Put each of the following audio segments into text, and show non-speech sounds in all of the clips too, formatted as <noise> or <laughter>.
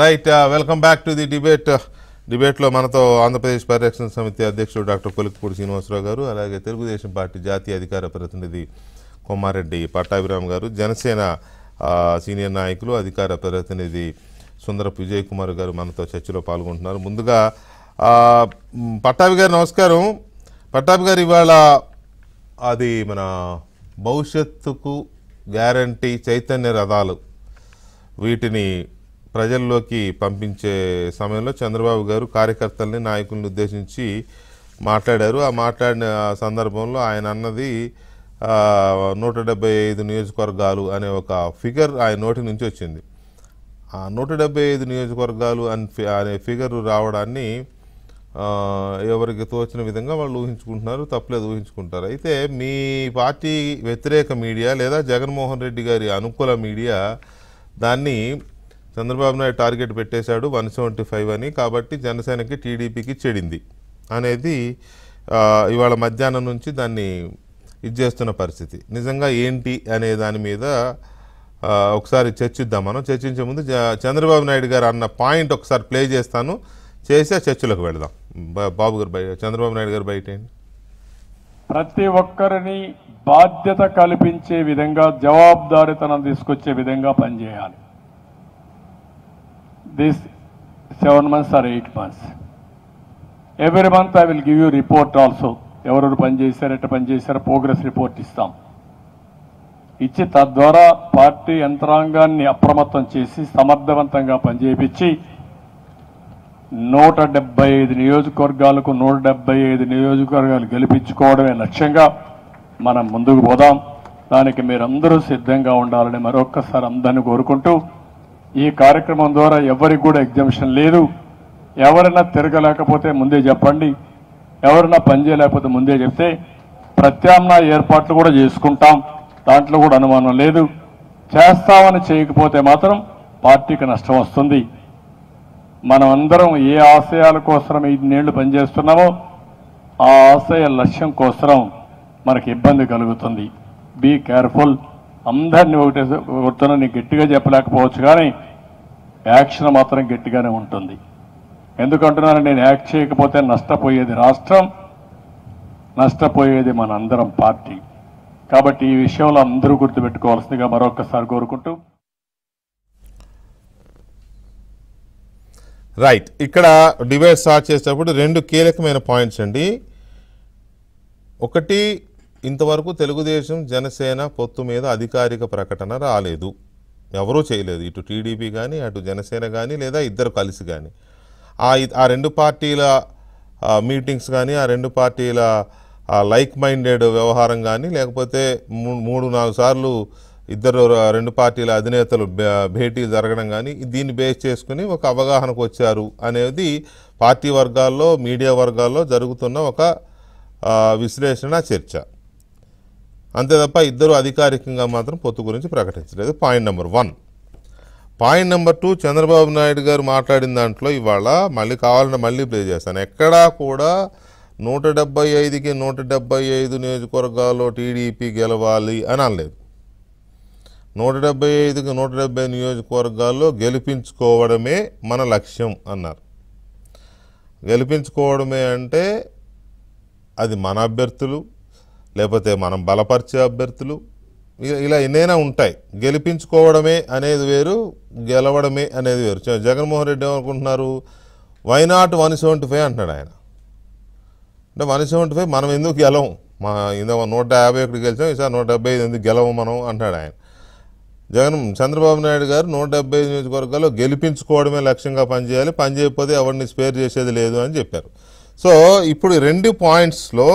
Right welcome back to the debate డిబేట్లో మనతో ఆంధ్రప్రదేశ్ పరిరక్షణ సమితి అధ్యక్షుడు డాక్టర్ కొలికపూడి శ్రీనివాసరావు గారు అలాగే తెలుగుదేశం పార్టీ జాతీయ అధికార ప్రతినిధి కొమ్మారెడ్డి పట్టాభిరామ్ గారు జనసేన సీనియర్ నాయకులు అధికార ప్రతినిధి సుందర విజయ్ కుమార్ గారు మనతో చర్చలో పాల్గొంటున్నారు ముందుగా పట్టాభి గారు నమస్కారం పట్టాభి గారు ఇవాళ అది మన భవిష్యత్తుకు గ్యారంటీ చైతన్య రథాలు వీటిని ప్రజల్లోకి పంపించే సమయంలో చంద్రబాబు గారు కార్యకర్తల్ని నాయకులను ఉద్దేశించి మాట్లాడారు ఆ మాట్లాడిన సందర్భంలో ఆయన అన్నది నూట డెబ్బై ఐదు నియోజకవర్గాలు అనే ఒక ఫిగర్ ఆయన నోటి నుంచి వచ్చింది ఆ నూట డెబ్బై ఐదు నియోజకవర్గాలు అని అనే ఫిగర్ రావడాన్ని ఎవరికి తోచిన విధంగా వాళ్ళు ఊహించుకుంటున్నారు తప్పలేదు ఊహించుకుంటారు అయితే మీ పార్టీ వ్యతిరేక మీడియా లేదా జగన్మోహన్ రెడ్డి గారి అనుకూల మీడియా దాన్ని చంద్రబాబు నాయుడు టార్గెట్ పెట్టేశాడు వన్ సెవెంటీ ఫైవ్ అని కాబట్టి జనసేనకి టీడీపీకి చెడింది అనేది ఇవాళ మధ్యాహ్నం నుంచి దాన్ని ఇది చేస్తున్న పరిస్థితి నిజంగా ఏంటి అనే దాని మీద ఒకసారి చర్చిద్దాం మనం చర్చించే ముందు చంద్రబాబు నాయుడు గారు అన్న పాయింట్ ఒకసారి ప్లే చేస్తాను చేసి ఆ చర్చలకు వెళదాం బాబు గారు చంద్రబాబు నాయుడు గారు బయట ప్రతి ఒక్కరిని బాధ్యత కల్పించే విధంగా జవాబుదారితనం తీసుకొచ్చే విధంగా పనిచేయాలి this seven months or eight months. Every month I will give you report also. ఎవరెవరు పనిచేశారు ఎట్ట పనిచేశారు ప్రోగ్రెస్ రిపోర్ట్ ఇస్తాం ఇచ్చి తద్వారా పార్టీ యంత్రాంగాన్ని అప్రమత్తం చేసి సమర్థవంతంగా పనిచేపించి నూట డెబ్బై ఐదు నియోజకవర్గాలకు నూట డెబ్బై ఐదు నియోజకవర్గాలు గెలిపించుకోవడమే లక్ష్యంగా మనం ముందుకు పోదాం దానికి మీరందరూ సిద్ధంగా ఉండాలని మరొక్కసారి అందరిని కోరుకుంటూ ఈ కార్యక్రమం ద్వారా ఎవరికి కూడా ఎగ్జామిషన్ లేదు ఎవరైనా తిరగలేకపోతే ముందే చెప్పండి ఎవరైనా పనిచేయలేకపోతే ముందే చెప్తే ప్రత్యామ్నాయ ఏర్పాట్లు కూడా చేసుకుంటాం దాంట్లో కూడా అనుమానం లేదు చేస్తామని చేయకపోతే మాత్రం పార్టీకి నష్టం వస్తుంది మనం అందరం ఏ ఆశయాల కోసం ఇన్నేళ్లు పనిచేస్తున్నామో ఆ ఆశయ లక్ష్యం కోసం మనకి ఇబ్బంది కలుగుతుంది బీ కేర్ఫుల్ అందరినీ ఒకటే కొడుతున్నా గట్టిగా చెప్పలేకపోవచ్చు కానీ యాక్షన్ మాత్రం గట్టిగానే ఉంటుంది ఎందుకంటున్నాను నేను యాక్ట్ చేయకపోతే నష్టపోయేది రాష్ట్రం నష్టపోయేది మనందరం పార్టీ కాబట్టి ఈ విషయంలో అందరూ గుర్తుపెట్టుకోవాల్సిందిగా మరొకసారి కోరుకుంటూ రైట్ ఇక్కడ డివైడ్ స్టార్ట్ చేసేటప్పుడు రెండు కీలకమైన పాయింట్స్ అండి ఒకటి ఇంతవరకు తెలుగుదేశం జనసేన పొత్తు మీద అధికారిక ప్రకటన రాలేదు ఎవరూ చేయలేదు ఇటు టీడీపీ కానీ అటు జనసేన కానీ లేదా ఇద్దరు కలిసి కానీ ఆ ఆ రెండు పార్టీల మీటింగ్స్ కానీ ఆ రెండు పార్టీల లైక్ మైండెడ్ వ్యవహారం కానీ లేకపోతే మూడు నాలుగు సార్లు ఇద్దరు రెండు పార్టీల అధినేతలు భేటీ జరగడం కానీ దీన్ని బేస్ చేసుకుని ఒక అవగాహనకు వచ్చారు అనేది పార్టీ వర్గాల్లో మీడియా వర్గాల్లో జరుగుతున్న ఒక విశ్లేషణ చర్చ అంతే తప్ప ఇద్దరు అధికారికంగా మాత్రం పొత్తు గురించి ప్రకటించలేదు point number one point number two Chandrababu Naidu గారు మాట్లాడిన దాంట్లో ఇవాళ మళ్ళీ కావాలంటే మళ్ళీ ప్లే చేస్తాను ఎక్కడా కూడా నూట డెబ్బై ఐదుకి నూట డెబ్బై ఐదు నియోజకవర్గాల్లో టీడీపీ గెలవాలి అని అనలేదు నూట డెబ్బై ఐదుకి నూట డెబ్బై నియోజకవర్గాల్లో గెలిపించుకోవడమే మన లక్ష్యం అన్నారు గెలిపించుకోవడమే అంటే అది మన అభ్యర్థులు లేకపోతే మనం బలపరిచే అభ్యర్థులు ఇలా ఎన్నైనా ఉంటాయి గెలిపించుకోవడమే అనేది వేరు గెలవడమే అనేది వేరు జగన్మోహన్ రెడ్డి ఏమనుకుంటున్నారు వైనాట్ వన్ సెవెంటీ ఫైవ్ అంటున్నాడు ఆయన అంటే వన్ సెవెంటీ ఫైవ్ మనం ఎందుకు గెలవం మా ఇందాక నూట యాభై ఒకటి గెలిచాం ఈసారి నూట డెబ్బై ఐదు ఎందుకు గెలవం మనం అంటాడు ఆయన జగన్ చంద్రబాబు నాయుడు గారు నూట డెబ్బై ఐదు నియోజకవర్గాల్లో గెలిపించుకోవడమే లక్ష్యంగా పనిచేయాలి పనిచేయకపోతే ఎవరిని స్పేర్ చేసేది లేదు అని చెప్పారు సో ఇప్పుడు రెండు పాయింట్స్లో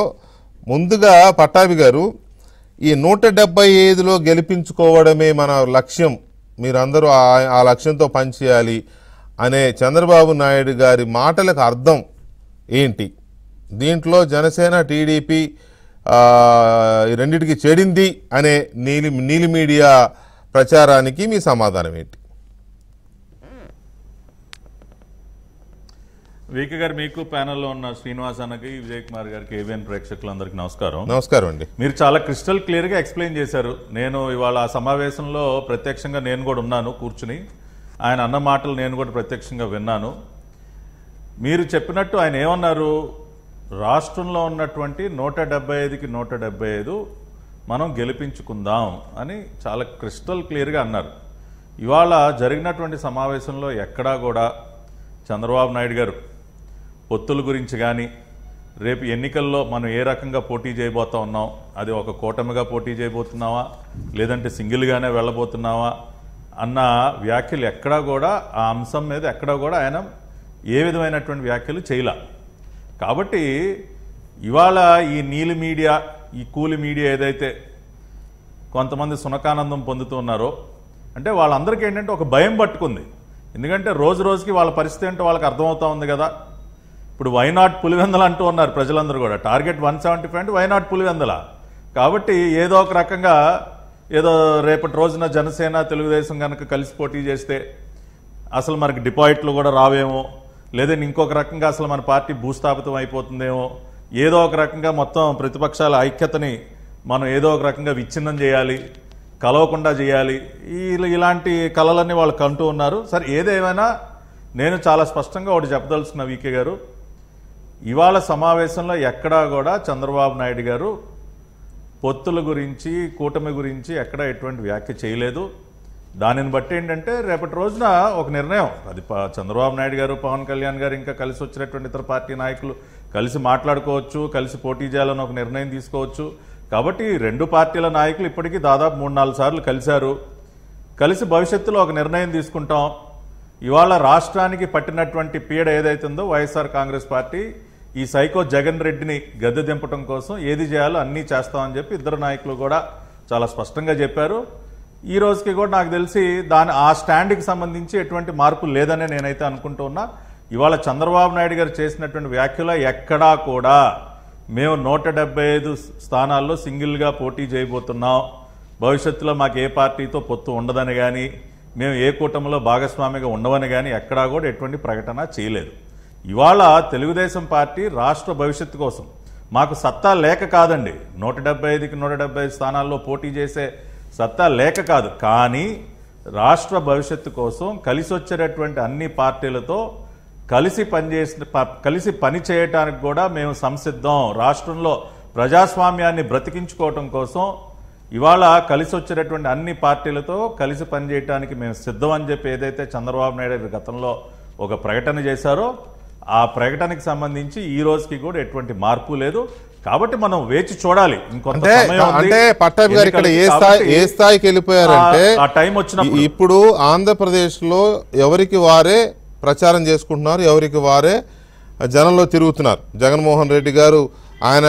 ముందుగా పట్టాభి గారు ఈ నూట డెబ్బై ఐదులో గెలిపించుకోవడమే మన లక్ష్యం మీరందరూ ఆ లక్ష్యంతో పనిచేయాలి అనే చంద్రబాబు నాయుడు గారి మాటలకు అర్థం ఏంటి దీంట్లో జనసేన టీడీపీ రెండింటికి చెడింది అనే నీలి నీలి మీడియా ప్రచారానికి మీ సమాధానం ఏంటి వీక గారు మీకు ప్యానల్లో ఉన్న శ్రీనివాస్ అన్నకి విజయ్ కుమార్ గారికి ఏవిఎన్ ప్రేక్షకులందరికీ నమస్కారం నమస్కారం అండి మీరు చాలా క్రిస్టల్ క్లియర్గా ఎక్స్ప్లెయిన్ చేశారు నేను ఇవాళ ఆ సమావేశంలో ప్రత్యక్షంగా నేను కూడా ఉన్నాను కూర్చుని ఆయన అన్న మాటలు నేను కూడా ప్రత్యక్షంగా విన్నాను మీరు చెప్పినట్టు ఆయన ఏమన్నారు రాష్ట్రంలో ఉన్నటువంటి నూట డెబ్బై ఐదుకి నూట డెబ్బై ఐదు మనం గెలిపించుకుందాం అని చాలా క్రిస్టల్ క్లియర్గా అన్నారు ఇవాళ జరిగినటువంటి సమావేశంలో ఎక్కడా కూడా చంద్రబాబు నాయుడు గారు పొత్తుల గురించి కానీ రేపు ఎన్నికల్లో మనం ఏ రకంగా పోటీ చేయబోతా ఉన్నాం అది ఒక కూటమిగా పోటీ చేయబోతున్నావా లేదంటే సింగిల్గానే వెళ్ళబోతున్నావా అన్న వ్యాఖ్యలు ఎక్కడా కూడా ఆ అంశం మీద ఎక్కడా కూడా ఆయన ఏ విధమైనటువంటి వ్యాఖ్యలు చేయలే కాబట్టి ఇవాళ ఈ నీలి మీడియా ఈ కూలి మీడియా ఏదైతే కొంతమంది సునకానందం పొందుతున్నారో అంటే వాళ్ళందరికీ ఏంటంటే ఒక భయం పట్టుకుంది ఎందుకంటే రోజు రోజుకి వాళ్ళ పరిస్థితి ఏంటో వాళ్ళకి అర్థమవుతూ ఉంది కదా ఇప్పుడు వైనాట్ పులివెందల అంటూ ఉన్నారు ప్రజలందరూ కూడా టార్గెట్ వన్ సెవెంటీ ఫైవ్ అంటే వైనాట్ పులివెందల కాబట్టి ఏదో ఒక రకంగా ఏదో రేపటి రోజున జనసేన తెలుగుదేశం కనుక కలిసి పోటీ చేస్తే అసలు మనకి డిపాజిట్లు కూడా రావేమో లేదని ఇంకొక రకంగా అసలు మన పార్టీ భూస్థాపితం అయిపోతుందేమో ఏదో ఒక రకంగా మొత్తం ప్రతిపక్షాల ఐక్యతని మనం ఏదో ఒక రకంగా విచ్ఛిన్నం చేయాలి కలవకుండా చేయాలి ఇలాంటి కళలన్నీ వాళ్ళు కంటూ ఉన్నారు సరే ఏదేమైనా నేను చాలా స్పష్టంగా ఒకటి చెప్పదలుచుకున్న వీకే గారు ఇవాళ సమావేశంలో ఎక్కడా కూడా చంద్రబాబు నాయుడు గారు పొత్తుల గురించి కూటమి గురించి ఎక్కడ ఎటువంటి వ్యాఖ్య చేయలేదు దానిని బట్టి ఏంటంటే రేపటి రోజున ఒక నిర్ణయం అది చంద్రబాబు నాయుడు గారు పవన్ కళ్యాణ్ గారు ఇంకా కలిసి వచ్చినటువంటి ఇతర పార్టీ నాయకులు కలిసి మాట్లాడుకోవచ్చు కలిసి పోటీ చేయాలని ఒక నిర్ణయం తీసుకోవచ్చు కాబట్టి రెండు పార్టీల నాయకులు ఇప్పటికీ దాదాపు మూడు నాలుగు సార్లు కలిశారు కలిసి భవిష్యత్తులో ఒక నిర్ణయం తీసుకుంటాం ఇవాళ రాష్ట్రానికి పట్టినటువంటి పీడ ఏదైతుందో వైఎస్ఆర్ కాంగ్రెస్ పార్టీ ఈ సైకో జగన్ రెడ్డిని గద్దె దింపడం కోసం ఏది చేయాలో అన్నీ చేస్తామని చెప్పి ఇద్దరు నాయకులు కూడా చాలా స్పష్టంగా చెప్పారు ఈ రోజుకి కూడా నాకు తెలిసి దాని ఆ స్టాండ్కి సంబంధించి ఎటువంటి మార్పు లేదనే నేనైతే అనుకుంటూ ఉన్నా ఇవాళ చంద్రబాబు నాయుడు గారు చేసినటువంటి వ్యాఖ్యల ఎక్కడా కూడా మేము నూట స్థానాల్లో సింగిల్గా పోటీ చేయబోతున్నాం భవిష్యత్తులో మాకు ఏ పార్టీతో పొత్తు ఉండదని కానీ మేము ఏ కూటమిలో భాగస్వామిగా ఉండవని కానీ ఎక్కడా కూడా ఎటువంటి ప్రకటన చేయలేదు ఇవాళ తెలుగుదేశం పార్టీ రాష్ట్ర భవిష్యత్తు కోసం మాకు సత్తా లేక కాదండి నూట డెబ్బై ఐదుకి నూట డెబ్బై స్థానాల్లో పోటీ చేసే సత్తా లేక కాదు కానీ రాష్ట్ర భవిష్యత్తు కోసం కలిసి వచ్చేటటువంటి అన్ని పార్టీలతో కలిసి పనిచేసిన కలిసి పని చేయటానికి కూడా మేము సంసిద్ధం రాష్ట్రంలో ప్రజాస్వామ్యాన్ని బ్రతికించుకోవటం కోసం ఇవాళ కలిసి వచ్చినటువంటి అన్ని పార్టీలతో కలిసి పనిచేయడానికి మేము సిద్ధం అని చెప్పి ఏదైతే చంద్రబాబు నాయుడు గతంలో ఒక ప్రకటన చేశారో ఆ ప్రకటనకి సంబంధించి ఈ రోజుకి కూడా ఎటువంటి మార్పు లేదు కాబట్టి మనం వేచి చూడాలి అంటే ఏ స్థాయి ఏ స్థాయికి ఆ టైం ఇప్పుడు ఆంధ్రప్రదేశ్ లో ఎవరికి వారే ప్రచారం చేసుకుంటున్నారు ఎవరికి వారే జనంలో తిరుగుతున్నారు జగన్మోహన్ రెడ్డి గారు ఆయన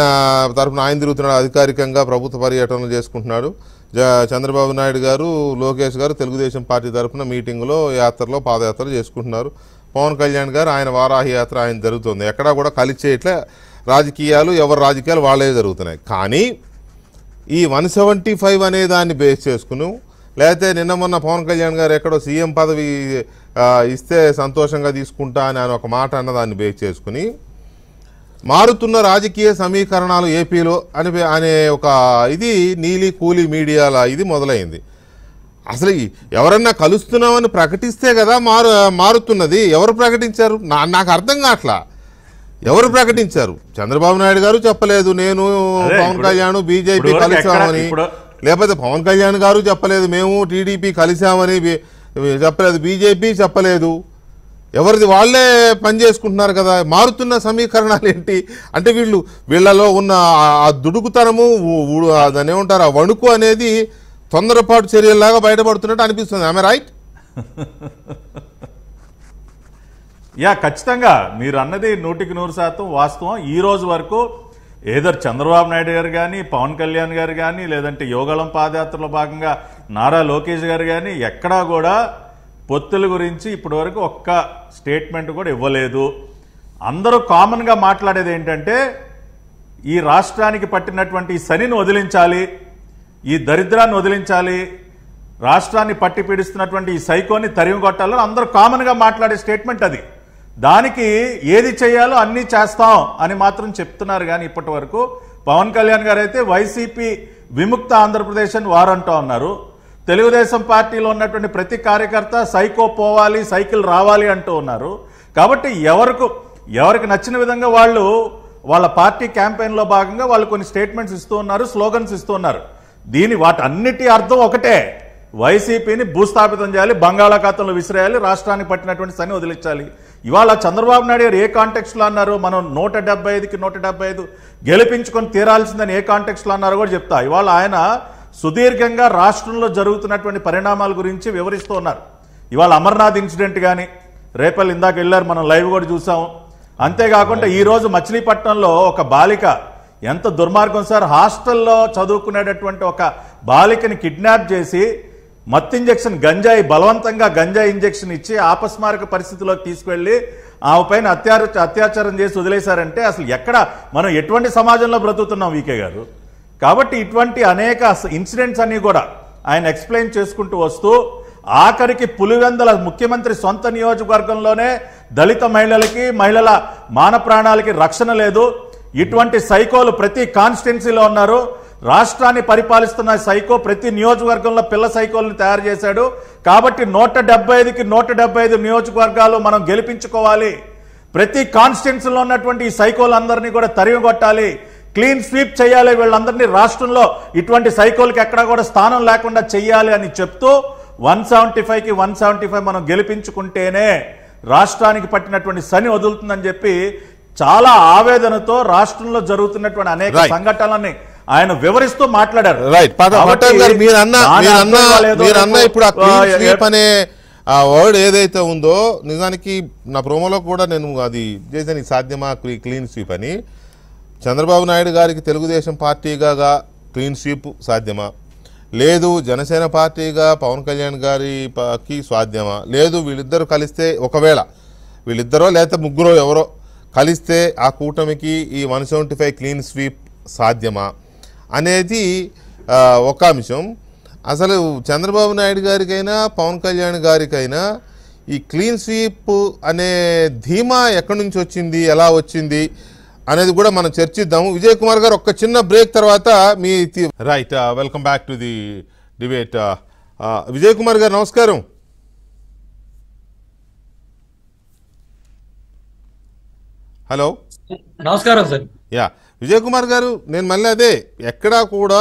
తరఫున ఆయన తిరుగుతున్నాడు అధికారికంగా ప్రభుత్వ పర్యటనలు చేసుకుంటున్నాడు చంద్రబాబు నాయుడు గారు లోకేష్ గారు తెలుగుదేశం పార్టీ తరఫున మీటింగ్లో యాత్రలో పాదయాత్ర చేసుకుంటున్నారు పవన్ కళ్యాణ్ గారు ఆయన వారాహి యాత్ర ఆయన జరుగుతుంది ఎక్కడా కూడా కలిచేట్లే రాజకీయాలు ఎవరి రాజకీయాలు వాళ్ళే జరుగుతున్నాయి కానీ ఈ వన్ సెవెంటీ ఫైవ్ అనే దాన్ని బేస్ చేసుకుని లేకపోతే నిన్న మొన్న పవన్ కళ్యాణ్ గారు ఎక్కడో సీఎం పదవి ఇస్తే సంతోషంగా తీసుకుంటా అని ఒక మాట అన్నదాన్ని బేస్ చేసుకుని మారుతున్న రాజకీయ సమీకరణాలు ఏపీలో అని అనే ఒక ఇది నీలి కూలి మీడియాల ఇది మొదలైంది అసలు ఎవరన్నా కలుస్తున్నామని ప్రకటిస్తే కదా మారు మారుతున్నది ఎవరు ప్రకటించారు నా నాకు అర్థం కావట్లా ఎవరు ప్రకటించారు చంద్రబాబు నాయుడు గారు చెప్పలేదు నేను పవన్ కళ్యాణ్ బీజేపీ కలిసామని లేకపోతే పవన్ కళ్యాణ్ గారు చెప్పలేదు మేము టీడీపీ కలిసామని చెప్పలేదు బీజేపీ చెప్పలేదు ఎవరిది వాళ్ళే పని చేసుకుంటున్నారు కదా మారుతున్న సమీకరణాలు ఏంటి అంటే వీళ్ళు వీళ్ళలో ఉన్న ఆ దుడుకుతనము దాని ఏమంటారు ఆ వణుకు అనేది తొందరపాటు చర్యల్లాగా బయటపడుతున్నట్టు అనిపిస్తుంది ఆమె రైట్ <laughs> యా ఖచ్చితంగా మీరు అన్నది నూటికి నూరు శాతం వాస్తవం ఈ రోజు వరకు ఏదర్ చంద్రబాబు నాయుడు గారు కానీ పవన్ కళ్యాణ్ గారు కానీ లేదంటే యోగాళం పాదయాత్రలో భాగంగా నారా లోకేష్ గారు కానీ ఎక్కడా కూడా పొత్తుల గురించి ఇప్పటివరకు ఒక్క స్టేట్మెంట్ కూడా ఇవ్వలేదు అందరూ కామన్గా మాట్లాడేది ఏంటంటే ఈ రాష్ట్రానికి పట్టినటువంటి శనిని వదిలించాలి ఈ దరిద్రాన్ని వదిలించాలి రాష్ట్రాన్ని పట్టి పీడిస్తున్నటువంటి ఈ సైకోని తరిమి కొట్టాలని అందరూ కామన్గా మాట్లాడే స్టేట్మెంట్ అది దానికి ఏది చేయాలో అన్నీ చేస్తాం అని మాత్రం చెప్తున్నారు కానీ ఇప్పటి వరకు పవన్ కళ్యాణ్ గారు అయితే వైసీపీ విముక్త ఆంధ్రప్రదేశ్ అని వారంటూ ఉన్నారు తెలుగుదేశం పార్టీలో ఉన్నటువంటి ప్రతి కార్యకర్త సైకో పోవాలి సైకిల్ రావాలి అంటూ ఉన్నారు కాబట్టి ఎవరికి ఎవరికి నచ్చిన విధంగా వాళ్ళు వాళ్ళ పార్టీ క్యాంపెయిన్లో భాగంగా వాళ్ళు కొన్ని స్టేట్మెంట్స్ ఇస్తూ ఉన్నారు స్లోగన్స్ ఇస్తూ ఉన్నారు దీని వాటన్నిటి అర్థం ఒకటే వైసీపీని భూస్థాపితం చేయాలి బంగాళాఖాతంలో విసిరేయాలి రాష్ట్రానికి పట్టినటువంటి సని వదిలించాలి ఇవాళ చంద్రబాబు నాయుడు గారు ఏ కాంటెక్స్లో అన్నారు మనం నూట డెబ్బై ఐదుకి నూట డెబ్బై ఐదు గెలిపించుకొని తీరాల్సిందని ఏ కాంటెక్స్లో అన్నారో కూడా చెప్తా ఇవాళ ఆయన సుదీర్ఘంగా రాష్ట్రంలో జరుగుతున్నటువంటి పరిణామాల గురించి వివరిస్తూ ఉన్నారు ఇవాళ అమర్నాథ్ ఇన్సిడెంట్ కానీ రేపల్ ఇందాక వెళ్ళారు మనం లైవ్ కూడా చూసాము అంతేకాకుండా ఈరోజు మచిలీపట్నంలో ఒక బాలిక ఎంత దుర్మార్గం సార్ హాస్టల్లో చదువుకునేటటువంటి ఒక బాలికని కిడ్నాప్ చేసి మత్ ఇంజెక్షన్ గంజాయి బలవంతంగా గంజాయి ఇంజెక్షన్ ఇచ్చి ఆపస్మారక పరిస్థితిలోకి తీసుకువెళ్ళి ఆమె పైన అత్యాచారం చేసి వదిలేశారంటే అసలు ఎక్కడ మనం ఎటువంటి సమాజంలో బ్రతుకుతున్నాం వీకే గారు కాబట్టి ఇటువంటి అనేక ఇన్సిడెంట్స్ అన్ని కూడా ఆయన ఎక్స్ప్లెయిన్ చేసుకుంటూ వస్తూ ఆఖరికి పులివెందల ముఖ్యమంత్రి సొంత నియోజకవర్గంలోనే దళిత మహిళలకి మహిళల మాన ప్రాణాలకి రక్షణ లేదు ఇటువంటి సైకోలు ప్రతి కాన్స్టిట్యున్సీలో ఉన్నారు రాష్ట్రాన్ని పరిపాలిస్తున్న సైకో ప్రతి నియోజకవర్గంలో పిల్ల సైకోల్ని తయారు చేశాడు కాబట్టి నూట డెబ్బై ఐదుకి నూట డెబ్బై ఐదు నియోజకవర్గాలు మనం గెలిపించుకోవాలి ప్రతి కాన్స్టిట్యున్సీలో ఉన్నటువంటి ఈ సైకోలందరినీ కూడా తరిమి కొట్టాలి క్లీన్ స్వీప్ చేయాలి వీళ్ళందరినీ రాష్ట్రంలో ఇటువంటి సైకోల్కి ఎక్కడ కూడా స్థానం లేకుండా చేయాలి అని చెప్తూ వన్ సెవెంటీ ఫైవ్కి వన్ సెవెంటీ ఫైవ్ మనం గెలిపించుకుంటేనే రాష్ట్రానికి పట్టినటువంటి శని వదులుతుందని చెప్పి చాలా ఆవేదనతో రాష్ట్రంలో జరుగుతున్నటువంటి అనేక సంఘటనలని ఆయన వివరిస్తూ మాట్లాడారు రైట్ ఇప్పుడు ఆ వర్డ్ ఏదైతే ఉందో నిజానికి నా ప్రోమోలో కూడా నేను అది చేసాను సాధ్యమా క్లీన్ స్వీప్ అని చంద్రబాబు నాయుడు గారికి తెలుగుదేశం పార్టీగా క్లీన్ స్వీప్ సాధ్యమా లేదు జనసేన పార్టీగా పవన్ కళ్యాణ్ గారికి సాధ్యమా లేదు వీళ్ళిద్దరూ కలిస్తే ఒకవేళ వీళ్ళిద్దరో లేకపోతే ముగ్గురో ఎవరో కలిస్తే ఆ కూటమికి ఈ వన్ క్లీన్ స్వీప్ సాధ్యమా అనేది ఒక అంశం అసలు చంద్రబాబు నాయుడు గారికైనా పవన్ కళ్యాణ్ గారికైనా ఈ క్లీన్ స్వీప్ అనే ధీమా ఎక్కడి నుంచి వచ్చింది ఎలా వచ్చింది అనేది కూడా మనం చర్చిద్దాము విజయ్ కుమార్ గారు ఒక చిన్న బ్రేక్ తర్వాత మీ right welcome back to the debate Vijay Kumar గారు నమస్కారం హలో నమస్కారం సార్ యా విజయ్ కుమార్ గారు నేను మళ్ళీ అదే ఎక్కడా కూడా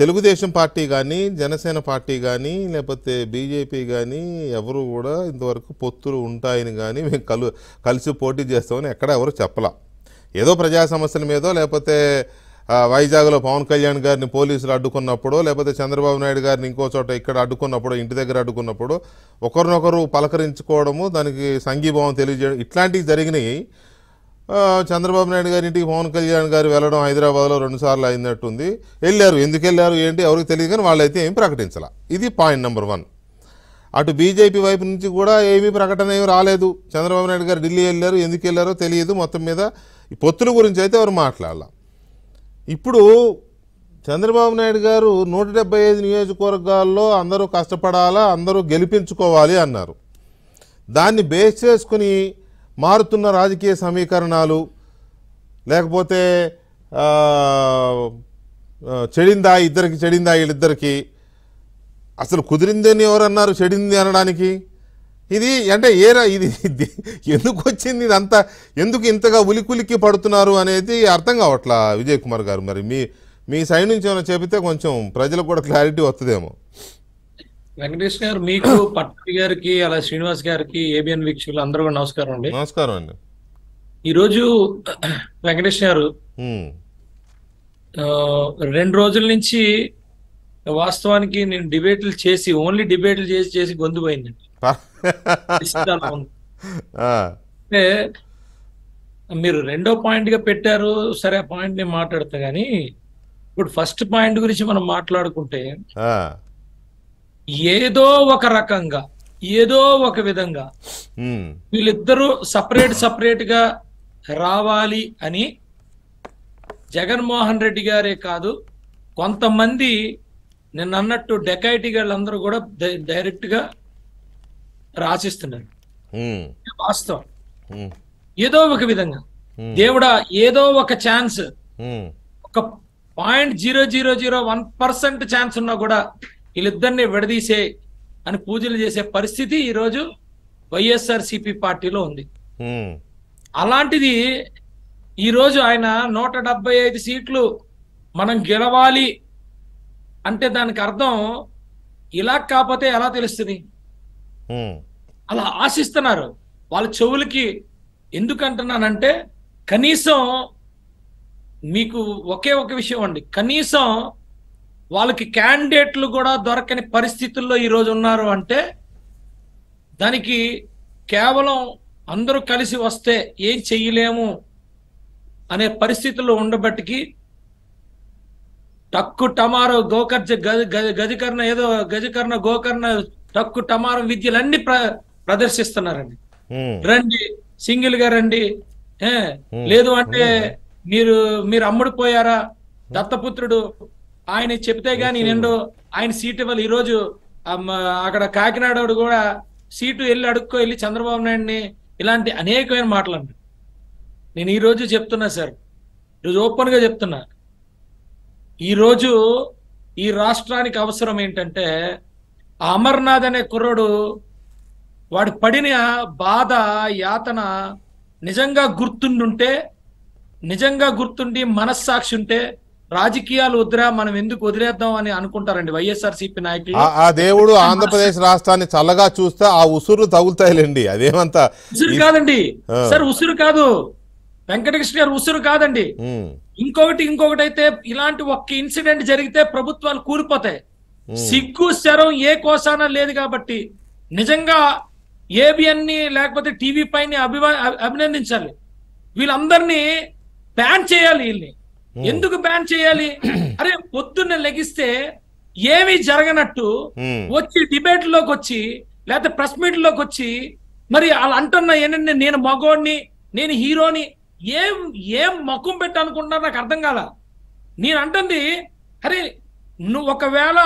తెలుగుదేశం పార్టీ కానీ జనసేన పార్టీ కానీ లేకపోతే బీజేపీ కానీ ఎవరు కూడా ఇంతవరకు పొత్తులు ఉంటాయని కానీ మేము కలు కలిసి పోటీ చేస్తామని ఎక్కడ ఎవరు చెప్పలా ఏదో ప్రజా సమస్యల మీదో లేకపోతే వైజాగ్లో పవన్ కళ్యాణ్ గారిని పోలీసులు అడ్డుకున్నప్పుడు లేకపోతే చంద్రబాబు నాయుడు గారిని ఇంకో చోట ఇక్కడ అడ్డుకున్నప్పుడు ఇంటి దగ్గర అడ్డుకున్నప్పుడు ఒకరినొకరు పలకరించుకోవడము దానికి సంఘీభావం తెలియజేయడం ఇట్లాంటివి జరిగినాయి చంద్రబాబు నాయుడు గారి ఇంటికి పవన్ కళ్యాణ్ గారు వెళ్ళడం హైదరాబాద్లో రెండుసార్లు అయినట్టుంది వెళ్ళారు ఎందుకు వెళ్ళారు ఏంటి ఎవరికి తెలియదు కానీ వాళ్ళైతే ఏం ప్రకటించాల ఇది పాయింట్ నెంబర్ వన్ అటు బీజేపీ వైపు నుంచి కూడా ఏమీ ప్రకటన ఏమి రాలేదు చంద్రబాబు నాయుడు గారు ఢిల్లీ వెళ్ళారు ఎందుకు వెళ్ళారో తెలియదు మొత్తం మీద పొత్తుల గురించి అయితే ఎవరు మాట్లాడాల ఇప్పుడు చంద్రబాబు నాయుడు గారు నూట డెబ్బై ఐదు నియోజకవర్గాల్లో అందరూ కష్టపడాలా అందరూ గెలిపించుకోవాలి అన్నారు దాన్ని బేస్ చేసుకుని మారుతున్న రాజకీయ సమీకరణాలు లేకపోతే చెడిందా ఇద్దరికి చెడిందా వీళ్ళిద్దరికి అసలు కుదిరిందని ఎవరన్నారు చెడింది అనడానికి ఇది అంటే ఏరా ఇది ఎందుకు వచ్చింది ఇది ఎందుకు ఇంతగా ఉలికులికి పడుతున్నారు అనేది అర్థం కావట్లా విజయ్ కుమార్ గారు మరి మీ మీ సైడ్ నుంచి ఏమైనా చెబితే కొంచెం ప్రజలకు కూడా క్లారిటీ వస్తుందేమో వెంకటేష్ గారు మీకు <coughs> పట్టి గారికి అలా శ్రీనివాస్ గారికి ఏబిఎన్ వీక్షకులు అందరూ కూడా నమస్కారం అండి నమస్కారం అండి ఈరోజు <coughs> వెంకటేష్ గారు రెండు రోజుల నుంచి వాస్తవానికి నేను డిబేట్లు చేసి ఓన్లీ డిబేట్లు చేసి చేసి గొంతు పోయిందండి <laughs> అంటే మీరు రెండో పాయింట్ గా పెట్టారు సరే ఆ పాయింట్ నేను మాట్లాడతా కానీ ఇప్పుడు ఫస్ట్ పాయింట్ గురించి మనం మాట్లాడుకుంటే ఏదో ఒక రకంగా ఏదో ఒక విధంగా వీళ్ళిద్దరూ సపరేట్ సపరేట్ గా రావాలి అని జగన్మోహన్ రెడ్డి గారే కాదు కొంతమంది నిన్న అన్నట్టు డెకాయిటీ వాళ్ళందరూ కూడా డైరెక్ట్ గా రాసిస్తున్నారు వాస్తవం ఏదో ఒక విధంగా దేవుడా ఏదో ఒక ఛాన్స్ ఒక point zero zero zero one percent chance ఉన్నా కూడా వీళ్ళిద్దరిని విడదీసే అని పూజలు చేసే పరిస్థితి ఈరోజు వైఎస్ఆర్ సిపి పార్టీలో ఉంది అలాంటిది ఈరోజు ఆయన నూట డెబ్బై ఐదు సీట్లు మనం గెలవాలి అంటే దానికి అర్థం ఇలా కాకపోతే ఎలా తెలుస్తుంది అలా ఆశిస్తున్నారు వాళ్ళ చెవులకి ఎందుకంటున్నానంటే కనీసం మీకు ఒకే ఒక విషయం అండి కనీసం వాళ్ళకి క్యాండిడేట్లు కూడా దొరకని పరిస్థితుల్లో ఈరోజు ఉన్నారు అంటే దానికి కేవలం అందరూ కలిసి వస్తే ఏం చెయ్యలేము అనే పరిస్థితుల్లో ఉండబట్టికి టక్కు టమారో గోకర్జ గజకర్ణ ఏదో గజకర్ణ గోకర్ణ టక్కు టమారో విద్యలన్నీ ప్ర ప్రదర్శిస్తున్నారండి రండి సింగిల్ గా రండి లేదు అంటే మీరు మీరు పోయారా దత్తపుత్రుడు ఆయన చెప్తే గానీ నేను ఆయన సీట్ ఇవ్వాలి ఈ రోజు అక్కడ కాకినాడ కూడా సీటు వెళ్ళి అడుక్కో వెళ్ళి చంద్రబాబు నాయుడిని ఇలాంటి అనేకమైన మాటలు అంటాడు నేను ఈ రోజు చెప్తున్నా సార్ ఈరోజు ఓపెన్ గా చెప్తున్నా ఈరోజు ఈ రాష్ట్రానికి అవసరం ఏంటంటే అమర్నాథ్ అనే కుర్రోడు వాడు పడిన బాధ యాతన నిజంగా గుర్తుండుంటే నిజంగా గుర్తుండి మనస్సాక్షి ఉంటే రాజకీయాలు వద్దురా మనం ఎందుకు వదిలేద్దాం అని అనుకుంటారండి వైఎస్ఆర్ సిపి నాయకులు ఆ దేవుడు ఆంధ్రప్రదేశ్ రాష్ట్రాన్ని చల్లగా చూస్తే ఆ ఉసురు తగులుతాయిలేండి అదేమంతా ఉసురు కాదండి సార్ ఉసురు కాదు వెంకటకృష్ణ గారు ఉసురు కాదండి ఇంకొకటి ఇంకొకటి అయితే ఇలాంటి ఒక్క ఇన్సిడెంట్ జరిగితే ప్రభుత్వాలు కూలిపోతాయి సిగ్గు శరం ఏ కోసాన లేదు కాబట్టి నిజంగా ఏబిఎన్ ని లేకపోతే టీవీ పైన అభివా అభినందించాలి వీళ్ళందరినీ బ్యాన్ చేయాలి వీళ్ళని Hmm. ఎందుకు బ్యాన్ చేయాలి hmm. అరే పొద్దున్న లెగిస్తే ఏమి జరగనట్టు hmm. వచ్చి డిబేట్ లోకి వచ్చి లేకపోతే ప్రెస్ మీట్ లోకి వచ్చి మరి వాళ్ళు అంటున్న ఏంటంటే నేను మగోడిని నేను హీరోని ఏం ఏం మొక్కం పెట్టనుకుంటున్నారు నాకు అర్థం కాల నేను అంటుంది అరే నువ్వు ఒకవేళ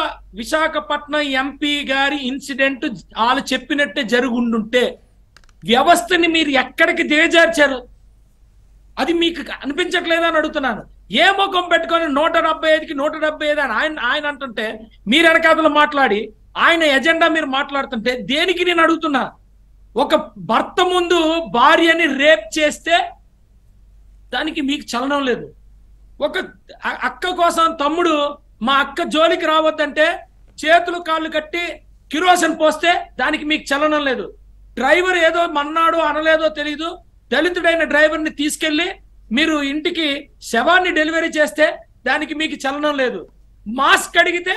విశాఖపట్నం ఎంపీ గారి ఇన్సిడెంట్ వాళ్ళు చెప్పినట్టే జరుగుండుంటే వ్యవస్థని మీరు ఎక్కడికి దిగజార్చారు అది మీకు అనిపించట్లేదని అడుగుతున్నాను ఏ ముఖం పెట్టుకొని నూట డెబ్బై ఐదుకి నూట డెబ్బై ఐదు అని ఆయన ఆయన అంటుంటే మీరు వెనకాతలు మాట్లాడి ఆయన ఎజెండా మీరు మాట్లాడుతుంటే దేనికి నేను అడుగుతున్నా ఒక భర్త ముందు భార్యని రేప్ చేస్తే దానికి మీకు చలనం లేదు ఒక అక్క కోసం తమ్ముడు మా అక్క జోలికి రావద్దంటే చేతులు కాళ్ళు కట్టి కిరోసన్ పోస్తే దానికి మీకు చలనం లేదు డ్రైవర్ ఏదో మన్నాడో అనలేదో తెలియదు దళితుడైన డ్రైవర్ని తీసుకెళ్లి మీరు ఇంటికి శవాన్ని డెలివరీ చేస్తే దానికి మీకు చలనం లేదు మాస్క్ అడిగితే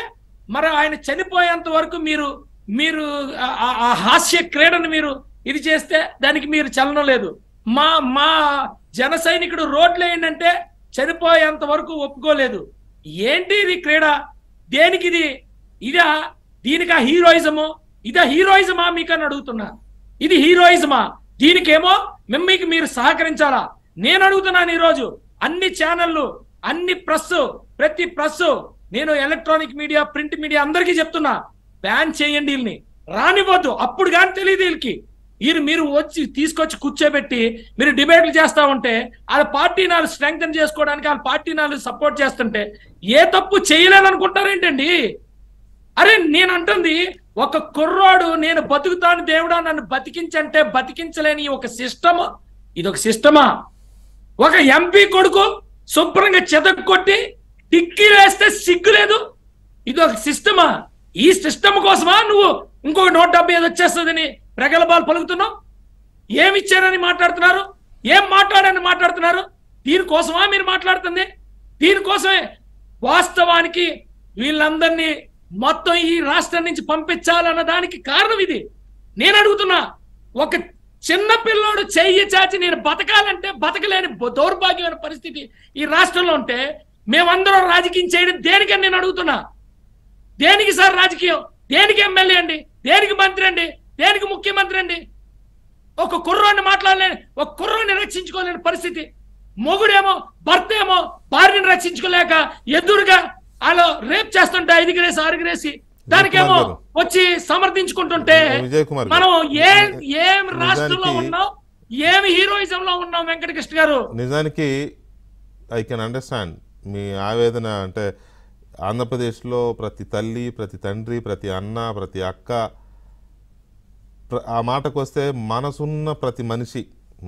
మరి ఆయన చనిపోయేంత వరకు మీరు మీరు ఆ హాస్య క్రీడను మీరు ఇది చేస్తే దానికి మీరు చలనం లేదు మా మా జన సైనికుడు రోడ్లు ఏంటంటే చనిపోయేంత వరకు ఒప్పుకోలేదు ఏంటి ఇది క్రీడ దేనికి ఇది ఇదా దీనికి ఆ హీరోయిజము ఇదా హీరోయిజమా మీకు అని అడుగుతున్నా ఇది హీరోయిజమా దీనికేమో మిమ్మీకి మీరు సహకరించాలా నేను అడుగుతున్నాను ఈరోజు అన్ని ఛానళ్ళు అన్ని ప్రెస్ ప్రతి ప్రెస్ నేను ఎలక్ట్రానిక్ మీడియా ప్రింట్ మీడియా అందరికీ చెప్తున్నా బ్యాన్ చేయండి వీళ్ళని రానివ్వద్దు అప్పుడు కానీ తెలియదు వీళ్ళకి వీరు మీరు వచ్చి తీసుకొచ్చి కూర్చోబెట్టి మీరు డిబేట్లు చేస్తా ఉంటే వాళ్ళ పార్టీ నాలుగు స్ట్రెంగ్తన్ చేసుకోవడానికి వాళ్ళ పార్టీ నాలుగు సపోర్ట్ చేస్తుంటే ఏ తప్పు చేయలేదనుకుంటారేంటండి అరే నేను అంటుంది ఒక కుర్రాడు నేను బతుకుతాను దేవుడా నన్ను బతికించంటే బతికించలేని ఒక సిస్టమ్ ఇది ఒక సిస్టమా ఒక ఎంపీ కొడుకు శుభ్రంగా చెదక్ కొట్టి టిక్కీ వేస్తే సిగ్గు లేదు ఇది ఒక సిస్టమా ఈ సిస్టమ్ కోసమా నువ్వు ఇంకొక నూట డెబ్బై ఐదు వచ్చేస్తుందని ప్రగల్భాలు పలుకుతున్నావు ఇచ్చారని మాట్లాడుతున్నారు ఏం మాట్లాడని మాట్లాడుతున్నారు దీనికోసమా మీరు మాట్లాడుతుంది దీనికోసమే వాస్తవానికి వీళ్ళందరినీ మొత్తం ఈ రాష్ట్రం నుంచి పంపించాలన్న దానికి కారణం ఇది నేను అడుగుతున్నా ఒక చిన్నపిల్లోడు చెయ్యి చాచి నేను బతకాలంటే బతకలేని దౌర్భాగ్యమైన పరిస్థితి ఈ రాష్ట్రంలో ఉంటే మేమందరం రాజకీయం చేయడం దేనికని నేను అడుగుతున్నా దేనికి సార్ రాజకీయం దేనికి ఎమ్మెల్యే అండి దేనికి మంత్రి అండి దేనికి ముఖ్యమంత్రి అండి ఒక కుర్రాన్ని మాట్లాడలేని ఒక కుర్రాన్ని రక్షించుకోలేని పరిస్థితి మొగుడేమో భర్త ఏమో భార్యను రక్షించుకోలేక ఎదురుగా వాళ్ళు రేప్ చేస్తుంటే ఐదుగురేసి ఆరుగురేసి దానికేమో వచ్చి సమర్థించుకుంటుంటే మనం ఏం ఏం రాష్ట్రంలో ఉన్నాం ఏమి హీరోయిజం లో ఉన్నాం వెంకటకృష్ణ గారు నిజానికి ఐ కెన్ అండర్స్టాండ్ మీ ఆవేదన అంటే ఆంధ్రప్రదేశ్లో ప్రతి తల్లి ప్రతి తండ్రి ప్రతి అన్న ప్రతి అక్క ఆ మాటకు వస్తే మనసున్న ప్రతి మనిషి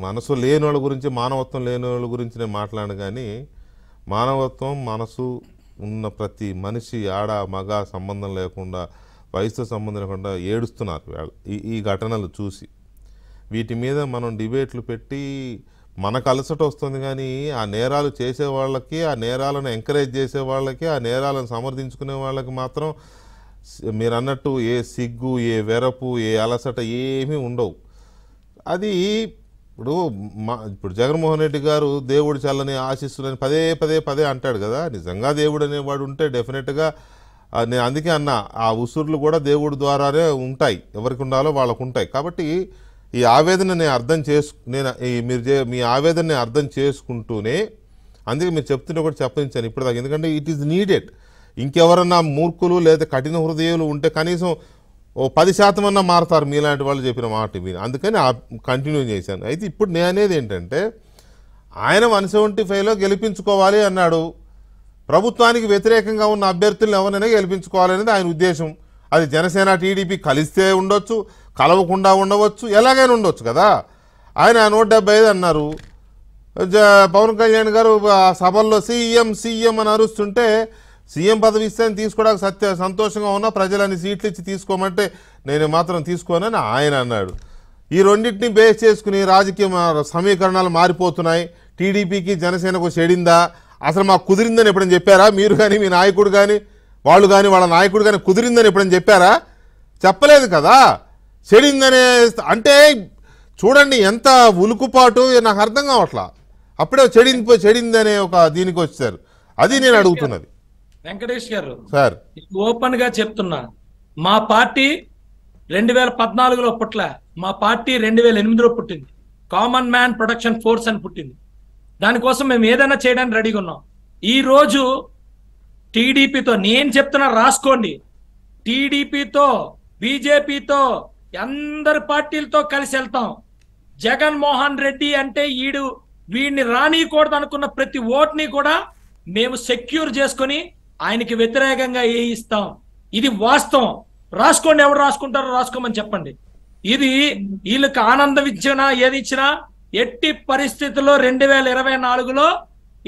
మనసు లేని వాళ్ళ గురించి మానవత్వం లేని వాళ్ళ గురించి నేను మాట్లాడను కానీ మానవత్వం మనసు ఉన్న ప్రతి మనిషి ఆడ మగ సంబంధం లేకుండా వయసు సంబంధం లేకుండా ఏడుస్తున్నారు ఈ ఈ ఘటనలు చూసి వీటి మీద మనం డిబేట్లు పెట్టి మనకు అలసట వస్తుంది కానీ ఆ నేరాలు చేసే వాళ్ళకి ఆ నేరాలను ఎంకరేజ్ చేసే వాళ్ళకి ఆ నేరాలను సమర్థించుకునే వాళ్ళకి మాత్రం మీరు అన్నట్టు ఏ సిగ్గు ఏ వెరపు ఏ అలసట ఏమీ ఉండవు అది ఇప్పుడు మా ఇప్పుడు జగన్మోహన్ రెడ్డి గారు దేవుడు చల్లని ఆశిస్తులని పదే పదే పదే అంటాడు కదా నిజంగా దేవుడు అనేవాడు ఉంటే డెఫినెట్గా నేను అందుకే అన్న ఆ ఉసురులు కూడా దేవుడి ద్వారానే ఉంటాయి ఎవరికి ఉండాలో వాళ్ళకు ఉంటాయి కాబట్టి ఈ ఆవేదన నేను అర్థం చేసు నేను ఈ మీరు మీ ఆవేదనని అర్థం చేసుకుంటూనే అందుకే మీరు చెప్తుంటే కూడా చెప్పించాను ఇప్పుడు ఎందుకంటే ఇట్ ఈజ్ నీడెడ్ ఇంకెవరన్నా మూర్ఖులు లేదా కఠిన హృదయాలు ఉంటే కనీసం ఓ పది శాతం అన్నా మారతారు మీలాంటి వాళ్ళు చెప్పిన మాట మీరు అందుకని కంటిన్యూ చేశాను అయితే ఇప్పుడు నేను అనేది ఏంటంటే ఆయన వన్ సెవెంటీ ఫైవ్లో గెలిపించుకోవాలి అన్నాడు ప్రభుత్వానికి వ్యతిరేకంగా ఉన్న అభ్యర్థులను ఎవరైనా గెలిపించుకోవాలనేది ఆయన ఉద్దేశం అది జనసేన టీడీపీ కలిస్తే ఉండొచ్చు కలవకుండా ఉండవచ్చు ఎలాగైనా ఉండొచ్చు కదా ఆయన నూట డెబ్బై ఐదు అన్నారు పవన్ కళ్యాణ్ గారు సభల్లో సీఎం సీఎం అని అరుస్తుంటే సీఎం పదవి ఇస్తే తీసుకోవడానికి సత్య సంతోషంగా ఉన్నా ప్రజలన్నీ సీట్లు ఇచ్చి తీసుకోమంటే నేను మాత్రం తీసుకోనని ఆయన అన్నాడు ఈ రెండింటిని బేస్ చేసుకుని రాజకీయ సమీకరణాలు మారిపోతున్నాయి టీడీపీకి జనసేనకు చెడిందా అసలు మాకు కుదిరిందని ఎప్పుడని చెప్పారా మీరు కానీ మీ నాయకుడు కానీ వాళ్ళు కానీ వాళ్ళ నాయకుడు కానీ కుదిరిందని ఎప్పుడని చెప్పారా చెప్పలేదు కదా చెడిందనే అంటే చూడండి ఎంత ఉలుకుపాటు నాకు అర్థం కావట్లా అప్పుడే చెడింది చెడిందనే ఒక దీనికి వచ్చారు అది నేను అడుగుతున్నది వెంకటేష్ గారు సార్ ఓపెన్ గా చెప్తున్నా మా పార్టీ రెండు వేల పద్నాలుగులో పుట్ల మా పార్టీ రెండు వేల ఎనిమిదిలో పుట్టింది కామన్ మ్యాన్ ప్రొటెక్షన్ ఫోర్స్ అని పుట్టింది దానికోసం మేము ఏదైనా చేయడానికి రెడీగా ఉన్నాం ఈ రోజు టీడీపీతో నేను చెప్తున్నా రాసుకోండి టీడీపీతో బీజేపీతో అందరి పార్టీలతో కలిసి వెళ్తాం జగన్మోహన్ రెడ్డి అంటే ఈడు వీడిని రానియకూడదు అనుకున్న ప్రతి ఓట్ని కూడా మేము సెక్యూర్ చేసుకొని ఆయనకి వ్యతిరేకంగా ఏ ఇస్తాం ఇది వాస్తవం రాసుకోండి ఎవరు రాసుకుంటారో రాసుకోమని చెప్పండి ఇది వీళ్ళకి ఆనందం ఇచ్చినా ఏది ఇచ్చినా ఎట్టి పరిస్థితుల్లో రెండు వేల ఇరవై నాలుగులో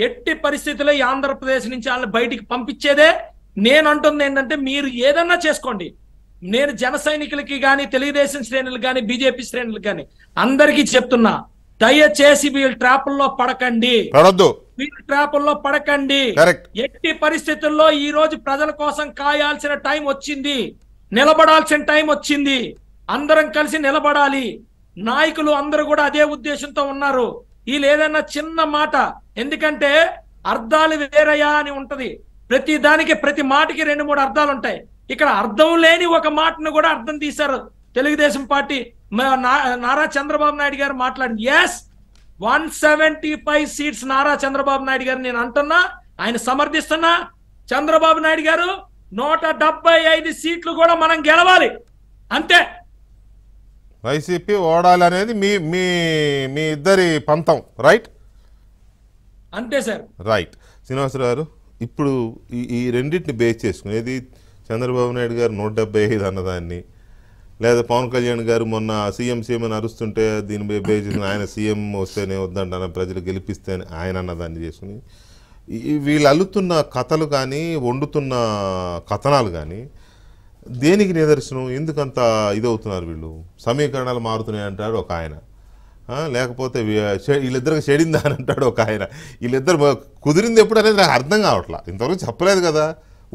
ఎట్టి పరిస్థితుల్లో ఈ ఆంధ్రప్రదేశ్ నుంచి వాళ్ళని బయటికి పంపించేదే నేను అంటుంది ఏంటంటే మీరు ఏదన్నా చేసుకోండి నేను జన సైనికులకి కానీ తెలుగుదేశం శ్రేణులు కానీ బీజేపీ శ్రేణులు కానీ అందరికీ చెప్తున్నా దయచేసి వీళ్ళు ట్రాపుల్లో పడకండి పడద్దు ట్రాపుల్లో పడకండి ఎట్టి పరిస్థితుల్లో ఈ రోజు ప్రజల కోసం కాయాల్సిన టైం వచ్చింది నిలబడాల్సిన టైం వచ్చింది అందరం కలిసి నిలబడాలి నాయకులు అందరూ కూడా అదే ఉద్దేశంతో ఉన్నారు వీళ్ళు ఏదైనా చిన్న మాట ఎందుకంటే అర్థాలు వేరయా అని ఉంటది ప్రతి దానికి ప్రతి మాటకి రెండు మూడు అర్థాలు ఉంటాయి ఇక్కడ అర్థం లేని ఒక మాటను కూడా అర్థం తీశారు తెలుగుదేశం పార్టీ నారా చంద్రబాబు నాయుడు గారు మాట్లాడింది yes one seventy five seats Nara Chandrababu Naidu గారు నేను అంటున్నా ఆయన సమర్థిస్తున్నా చంద్రబాబు నాయుడు గారు నూట డెబ్బై ఐదు సీట్లు కూడా మనం గెలవాలి అంతే వైసీపీ ఓడాలి అనేది మీ మీ మీ ఇద్దరి పంతం రైట్ అంతే సార్ రైట్ శ్రీనివాసరావు గారు ఇప్పుడు ఈ రెండింటిని బేస్ చేసుకునేది చంద్రబాబు నాయుడు గారు నూట డెబ్బై ఐదు అన్నదాన్ని లేదా పవన్ కళ్యాణ్ గారు మొన్న సీఎం సీఎం అని అరుస్తుంటే దీని బేజ్ ఆయన సీఎం వస్తేనే వద్దంటాను ప్రజలు గెలిపిస్తే ఆయన అన్నదాన్ని చేసుకుని వీళ్ళు అల్లుతున్న కథలు కానీ వండుతున్న కథనాలు కానీ దేనికి నిదర్శనం ఎందుకంత ఇదవుతున్నారు వీళ్ళు సమీకరణాలు మారుతున్నాయి అంటాడు ఒక ఆయన లేకపోతే వీళ్ళిద్దరికి చెడిందా అని అంటాడు ఒక ఆయన వీళ్ళిద్దరు కుదిరింది ఎప్పుడు అనేది నాకు అర్థం కావట్లా ఇంతవరకు చెప్పలేదు కదా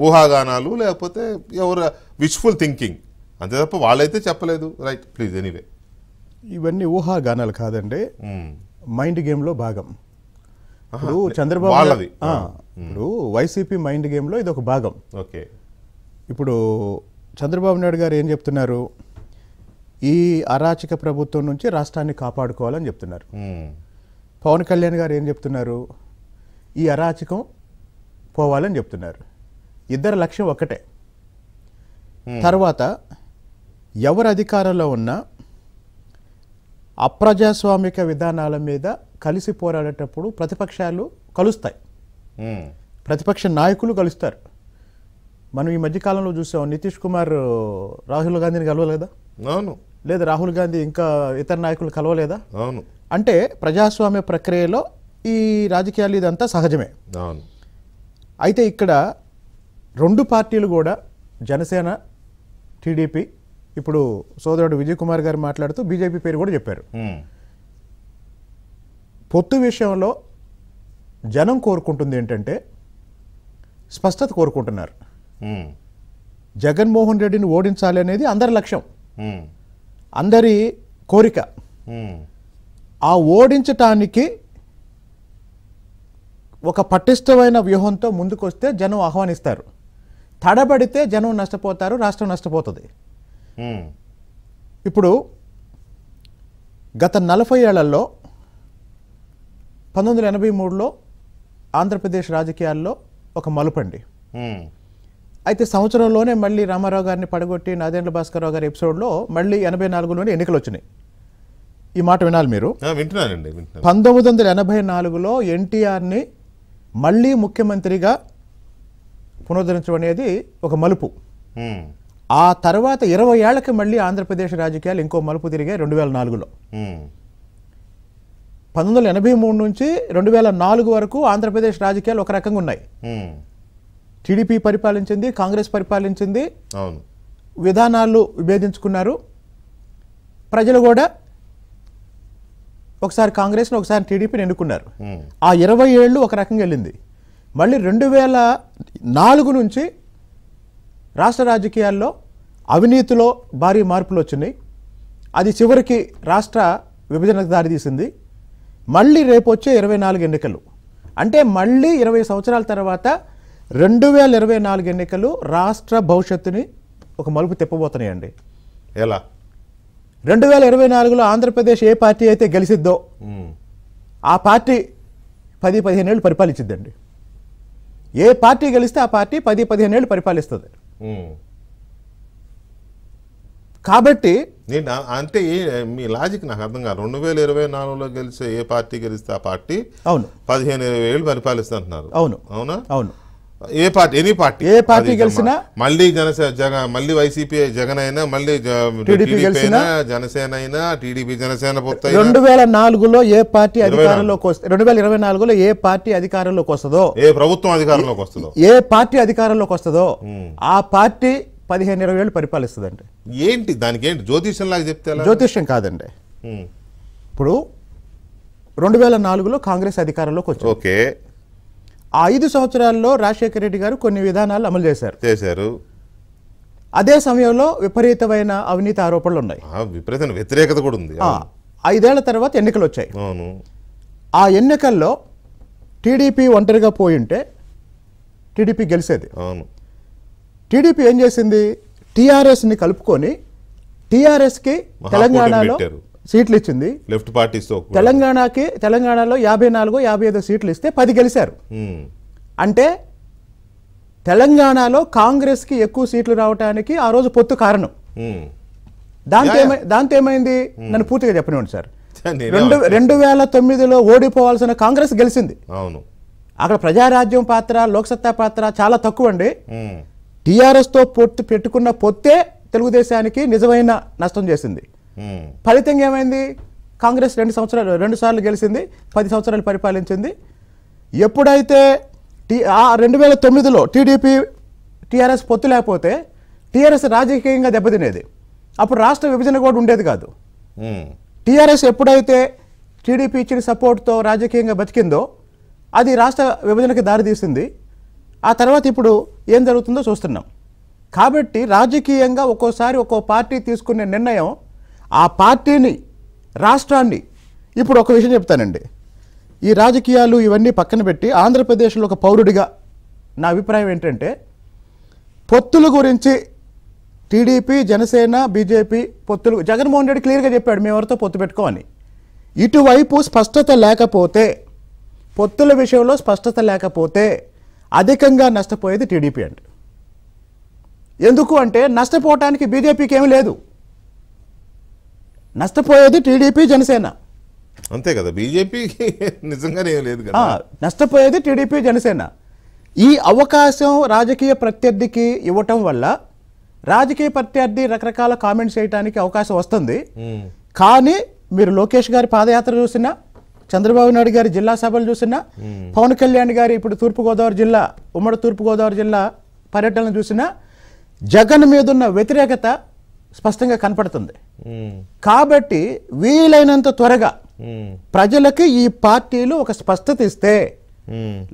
ఊహాగానాలు లేకపోతే ఎవరు విచ్ఫుల్ థింకింగ్ అంతే తప్ప వాళ్ళైతే చెప్పలేదు రైట్ ప్లీజ్ ఎనీవే ఇవన్నీ ఊహాగానాలు కాదండి మైండ్ hmm. గేమ్లో భాగం ఇప్పుడు చంద్రబాబు వాళ్ళది hmm. ఇప్పుడు వైసీపీ మైండ్ గేమ్లో ఇది ఒక భాగం ఓకే ఇప్పుడు చంద్రబాబు నాయుడు గారు ఏం చెప్తున్నారు ఈ అరాచక ప్రభుత్వం నుంచి రాష్ట్రాన్ని కాపాడుకోవాలని చెప్తున్నారు hmm. పవన్ కళ్యాణ్ గారు ఏం చెప్తున్నారు ఈ అరాచకం పోవాలని చెప్తున్నారు ఇద్దరు లక్ష్యం ఒకటే తర్వాత ఎవరు అధికారంలో ఉన్నా అప్రజాస్వామిక విధానాల మీద కలిసి పోరాడేటప్పుడు ప్రతిపక్షాలు కలుస్తాయి ప్రతిపక్ష నాయకులు కలుస్తారు మనం ఈ మధ్యకాలంలో చూసాం నితీష్ కుమార్ రాహుల్ గాంధీని కలవలేదా అవును లేదా రాహుల్ గాంధీ ఇంకా ఇతర నాయకులు కలవలేదా అవును అంటే ప్రజాస్వామ్య ప్రక్రియలో ఈ రాజకీయాలు ఇదంతా సహజమే అవును అయితే ఇక్కడ రెండు పార్టీలు కూడా జనసేన టీడీపీ ఇప్పుడు సోదరుడు విజయ్ కుమార్ గారు మాట్లాడుతూ బీజేపీ పేరు కూడా చెప్పారు పొత్తు విషయంలో జనం కోరుకుంటుంది ఏంటంటే స్పష్టత కోరుకుంటున్నారు జగన్మోహన్ రెడ్డిని ఓడించాలి అనేది అందరి లక్ష్యం అందరి కోరిక ఆ ఓడించటానికి ఒక పటిష్టమైన వ్యూహంతో ముందుకొస్తే జనం ఆహ్వానిస్తారు తడబడితే జనం నష్టపోతారు రాష్ట్రం నష్టపోతుంది ఇప్పుడు గత నలభై ఏళ్లలో పంతొమ్మిది వందల ఎనభై మూడులో ఆంధ్రప్రదేశ్ రాజకీయాల్లో ఒక మలుపండి అయితే సంవత్సరంలోనే మళ్ళీ రామారావు గారిని పడగొట్టి నాదేంద్ర భాస్కర్రావు గారి ఎపిసోడ్లో మళ్ళీ ఎనభై నాలుగులోనే ఎన్నికలు వచ్చినాయి ఈ మాట వినాలి మీరు వింటున్నానండి పంతొమ్మిది వందల ఎనభై నాలుగులో ఎన్టీఆర్ని మళ్ళీ ముఖ్యమంత్రిగా పునరుద్ధరించడం అనేది ఒక మలుపు ఆ తర్వాత ఇరవై ఏళ్లకి మళ్ళీ ఆంధ్రప్రదేశ్ రాజకీయాలు ఇంకో మలుపు తిరిగాయి రెండు వేల నాలుగులో పంతొమ్మిది వందల ఎనభై మూడు నుంచి రెండు వేల నాలుగు వరకు ఆంధ్రప్రదేశ్ రాజకీయాలు ఒక రకంగా ఉన్నాయి టీడీపీ పరిపాలించింది కాంగ్రెస్ పరిపాలించింది విధానాలు విభేదించుకున్నారు ప్రజలు కూడా ఒకసారి కాంగ్రెస్ని ఒకసారి టీడీపీని ఎన్నుకున్నారు ఆ ఇరవై ఏళ్ళు ఒక రకంగా వెళ్ళింది మళ్ళీ రెండు వేల నాలుగు నుంచి రాష్ట్ర రాజకీయాల్లో అవినీతిలో భారీ మార్పులు వచ్చినాయి అది చివరికి రాష్ట్ర విభజనకు దారితీసింది మళ్ళీ రేపు వచ్చే ఇరవై నాలుగు ఎన్నికలు అంటే మళ్ళీ ఇరవై సంవత్సరాల తర్వాత రెండు వేల ఇరవై నాలుగు ఎన్నికలు రాష్ట్ర భవిష్యత్తుని ఒక మలుపు తిప్పబోతున్నాయండి ఎలా రెండు వేల ఇరవై నాలుగులో ఆంధ్రప్రదేశ్ ఏ పార్టీ అయితే గెలిచిద్దో ఆ పార్టీ పది పదిహేను ఏళ్ళు పరిపాలించిద్దండి ఏ పార్టీ గెలిస్తే ఆ పార్టీ పది పదిహేను ఏళ్ళు పరిపాలిస్తుంది కాబట్టి నేను అంటే మీ లాజిక్ నాకు అర్థం కాదు రెండు వేల ఇరవై నాలుగులో గెలిచే ఏ పార్టీ గెలిస్తే ఆ పార్టీ అవును పదిహేను ఇరవై ఏళ్ళు పరిపాలిస్తున్నారు అవును అవునా అవును ఏ పార్టీ ఎనీ పార్టీ ఏ పార్టీ గెలిచినా మళ్ళీ జనసేన జగన్ మళ్ళీ వైసీపీ జగన్ అయినా మళ్ళీ జనసేన అయినా టీడీపీ జనసేన రెండు వేల నాలుగులో ఏ పార్టీ అధికారంలోకి వస్తే రెండు వేల ఇరవై నాలుగులో ఏ పార్టీ అధికారంలోకి వస్తుందో ఏ ప్రభుత్వం అధికారంలోకి వస్తుందో ఏ పార్టీ అధికారంలోకి వస్తుందో ఆ పార్టీ పదిహేను ఇరవై ఏళ్ళు పరిపాలిస్తుందండి ఏంటి దానికి ఏంటి జ్యోతిష్యం లాగా చెప్తే జ్యోతిష్యం కాదండి ఇప్పుడు రెండు వేల నాలుగులో కాంగ్రెస్ అధికారంలోకి వచ్చి ఓకే ఆ ఐదు సంవత్సరాల్లో రాజశేఖర రెడ్డి గారు కొన్ని విధానాలు అమలు చేశారు చేశారు అదే సమయంలో విపరీతమైన అవినీతి ఆరోపణలు ఉన్నాయి విపరీత వ్యతిరేకత కూడా ఉంది ఐదేళ్ల తర్వాత ఎన్నికలు వచ్చాయి ఆ ఎన్నికల్లో టీడీపీ ఒంటరిగా పోయి ఉంటే టీడీపీ గెలిచేది అవును టీడీపీ ఏం చేసింది టీఆర్ఎస్ని కలుపుకొని టీఆర్ఎస్కి తెలంగాణలో సీట్లు ఇచ్చింది లెఫ్ట్ పార్టీస్ తెలంగాణకి తెలంగాణలో యాభై నాలుగు యాభై ఐదు సీట్లు ఇస్తే పది గెలిచారు అంటే తెలంగాణలో కాంగ్రెస్కి ఎక్కువ సీట్లు రావడానికి ఆ రోజు పొత్తు కారణం దాంతో దాంతో ఏమైంది నన్ను పూర్తిగా చెప్పనివ్వండి సార్ రెండు రెండు వేల తొమ్మిదిలో ఓడిపోవాల్సిన కాంగ్రెస్ గెలిచింది అవును అక్కడ ప్రజారాజ్యం పాత్ర లోక్సత్తా పాత్ర చాలా తక్కువ అండి టీఆర్ఎస్తో పొత్తు పెట్టుకున్న పొత్తే తెలుగుదేశానికి నిజమైన నష్టం చేసింది ఫలితంగా ఏమైంది కాంగ్రెస్ రెండు సంవత్సరాలు రెండు సార్లు గెలిచింది పది సంవత్సరాలు పరిపాలించింది ఎప్పుడైతే టీ రెండు వేల తొమ్మిదిలో టీడీపీ టీఆర్ఎస్ పొత్తు లేకపోతే టీఆర్ఎస్ రాజకీయంగా దెబ్బతినేది అప్పుడు రాష్ట్ర విభజన కూడా ఉండేది కాదు టీఆర్ఎస్ ఎప్పుడైతే టీడీపీ ఇచ్చిన సపోర్ట్తో రాజకీయంగా బతికిందో అది రాష్ట్ర విభజనకి దారితీసింది ఆ తర్వాత ఇప్పుడు ఏం జరుగుతుందో చూస్తున్నాం కాబట్టి రాజకీయంగా ఒక్కోసారి ఒక్కో పార్టీ తీసుకునే నిర్ణయం ఆ పార్టీని రాష్ట్రాన్ని ఇప్పుడు ఒక విషయం చెప్తానండి ఈ రాజకీయాలు ఇవన్నీ పక్కన పెట్టి ఆంధ్రప్రదేశ్లో ఒక పౌరుడిగా నా అభిప్రాయం ఏంటంటే పొత్తుల గురించి టీడీపీ జనసేన బీజేపీ పొత్తులు జగన్మోహన్ రెడ్డి క్లియర్గా చెప్పాడు మేమెవరితో పొత్తు పెట్టుకోమని ఇటువైపు స్పష్టత లేకపోతే పొత్తుల విషయంలో స్పష్టత లేకపోతే అధికంగా నష్టపోయేది టీడీపీ అండి ఎందుకు అంటే నష్టపోవటానికి బీజేపీకి ఏమీ లేదు నష్టపోయేది టీడీపీ జనసేన అంతే కదా బీజేపీ <laughs> నిజంగానే లేదు నష్టపోయేది టీడీపీ జనసేన ఈ అవకాశం రాజకీయ ప్రత్యర్థికి ఇవ్వటం వల్ల రాజకీయ ప్రత్యర్థి రకరకాల కామెంట్స్ చేయడానికి అవకాశం వస్తుంది కానీ మీరు లోకేష్ గారి పాదయాత్ర చూసినా చంద్రబాబు నాయుడు గారి జిల్లా సభలు చూసినా పవన్ కళ్యాణ్ గారి ఇప్పుడు తూర్పుగోదావరి జిల్లా ఉమ్మడి తూర్పుగోదావరి జిల్లా పర్యటనలు చూసినా జగన్ మీద ఉన్న వ్యతిరేకత స్పష్టంగా కనపడుతుంది కాబట్టి వీలైనంత త్వరగా ప్రజలకి ఈ పార్టీలు ఒక స్పష్టత ఇస్తే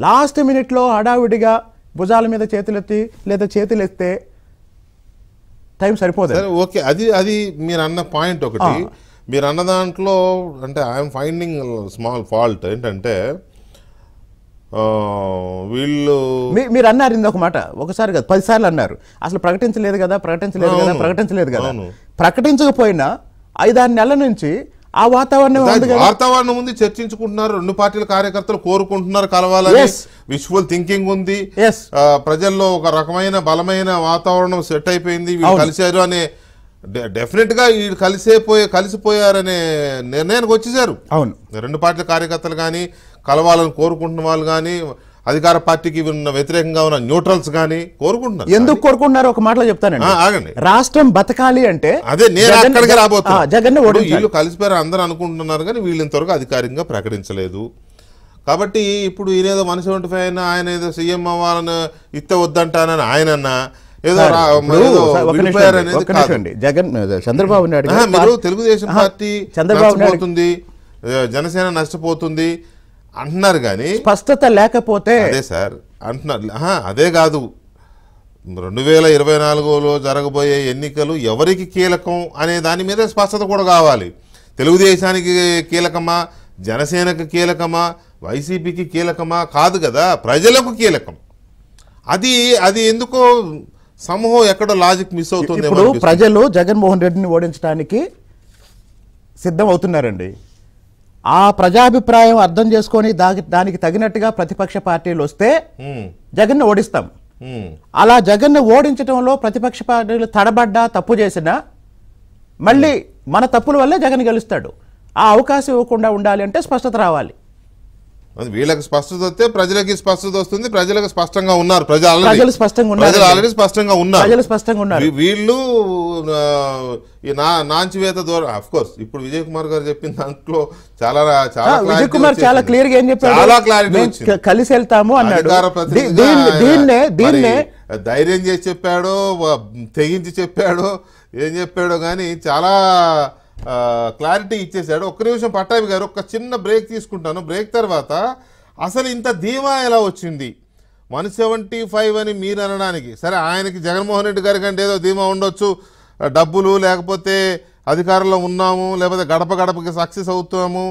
లాస్ట్ మినిట్లో హడావిడిగా భుజాల మీద చేతులెత్తి లేదా చేతులెత్తే టైం సరిపోదు ఓకే అది అది మీరు అన్న పాయింట్ ఒకటి మీరు అన్న దాంట్లో అంటే ఐఎమ్ ఫైండింగ్ స్మాల్ ఫాల్ట్ ఏంటంటే వీళ్ళు మీరు అన్నారు ఇందాక ఒక మాట ఒకసారి కదా పదిసార్లు అన్నారు అసలు ప్రకటించలేదు కదా ప్రకటించలేదు కదా ప్రకటించలేదు కదా ప్రకటించకపోయినా ఐదారు నెలల నుంచి ఆ వాతావరణం వాతావరణం ఉంది చర్చించుకుంటున్నారు రెండు పార్టీల కార్యకర్తలు కోరుకుంటున్నారు కలవాలని విజువల్ థింకింగ్ ఉంది ప్రజల్లో ఒక రకమైన బలమైన వాతావరణం సెట్ అయిపోయింది వీళ్ళు కలిశారు అనే డెఫినెట్గా వీళ్ళు కలిసేపోయే కలిసిపోయారనే నిర్ణయానికి వచ్చేసారు అవును రెండు పార్టీల కార్యకర్తలు కానీ కలవాలని కోరుకుంటున్న వాళ్ళు కానీ అధికార పార్టీకి ఉన్న వ్యతిరేకంగా ఉన్న న్యూట్రల్స్ కానీ కోరుకుంటున్నారు ఎందుకు కోరుకుంటున్నారు ఒక మాటలో చెప్తానండి రాష్ట్రం బతకాలి అంటే అదే నేను అక్కడికి జగన్ వీళ్ళు కలిసిపోయారు అందరూ అనుకుంటున్నారు కానీ వీళ్ళు ఇంతవరకు అధికారికంగా ప్రకటించలేదు కాబట్టి ఇప్పుడు ఈయనేదో వన్ సెవెంటీ ఫైవ్ ఆయన ఆయన ఏదో సీఎం అవ్వాలని ఇస్తే వద్దంటానని ఆయనన్నా తెలుగుదేశం పార్టీ జనసేన నష్టపోతుంది అంటున్నారు కానీ స్పష్టత లేకపోతే అదే సార్ అంటున్నారు అదే కాదు రెండు వేల ఇరవై నాలుగులో జరగబోయే ఎన్నికలు ఎవరికి కీలకం అనే దాని మీద స్పష్టత కూడా కావాలి తెలుగుదేశానికి కీలకమా జనసేనకు కీలకమా వైసీపీకి కీలకమా కాదు కదా ప్రజలకు కీలకం అది అది ఎందుకో సమూహం ఎక్కడ లాజిక్ మిస్ అవుతుంది ఇప్పుడు ప్రజలు జగన్మోహన్ రెడ్డిని ఓడించడానికి సిద్ధం అవుతున్నారండి ఆ ప్రజాభిప్రాయం అర్థం చేసుకొని దానికి తగినట్టుగా ప్రతిపక్ష పార్టీలు వస్తే జగన్ను ఓడిస్తాం అలా జగన్ను ఓడించడంలో ప్రతిపక్ష పార్టీలు తడబడ్డా తప్పు చేసినా మళ్ళీ మన తప్పుల వల్లే జగన్ గెలుస్తాడు ఆ అవకాశం ఇవ్వకుండా ఉండాలి అంటే స్పష్టత రావాలి వీళ్ళకి స్పష్టత వస్తే ప్రజలకి స్పష్టత వస్తుంది ప్రజలకు స్పష్టంగా ఉన్నారు ప్రజలు స్పష్టంగా ఆల్రెడీ స్పష్టంగా ఉన్నారు స్పష్టంగా వీళ్ళు ఈ నా నాంచివేత ద్వారా అఫ్ కోర్స్ ఇప్పుడు విజయ్ కుమార్ గారు చెప్పిన దాంట్లో చాలా విజయ్ కుమార్ చాలా క్లియర్ గా ఏం చెప్పారు కలిసి వెళ్తాము దీన్నే దీన్నే ధైర్యం చేసి చెప్పాడో తెగించి చెప్పాడో ఏం చెప్పాడో కానీ చాలా క్లారిటీ ఇచ్చేశాడు ఒక్క నిమిషం పట్టాభి గారు ఒక చిన్న బ్రేక్ తీసుకుంటాను బ్రేక్ తర్వాత అసలు ఇంత ధీమా ఎలా వచ్చింది వన్ సెవెంటీ ఫైవ్ అని మీరు అనడానికి సరే ఆయనకి జగన్మోహన్ రెడ్డి గారి కంటే ఏదో ధీమా ఉండొచ్చు డబ్బులు లేకపోతే అధికారంలో ఉన్నాము లేకపోతే గడప గడపకి సక్సెస్ అవుతాము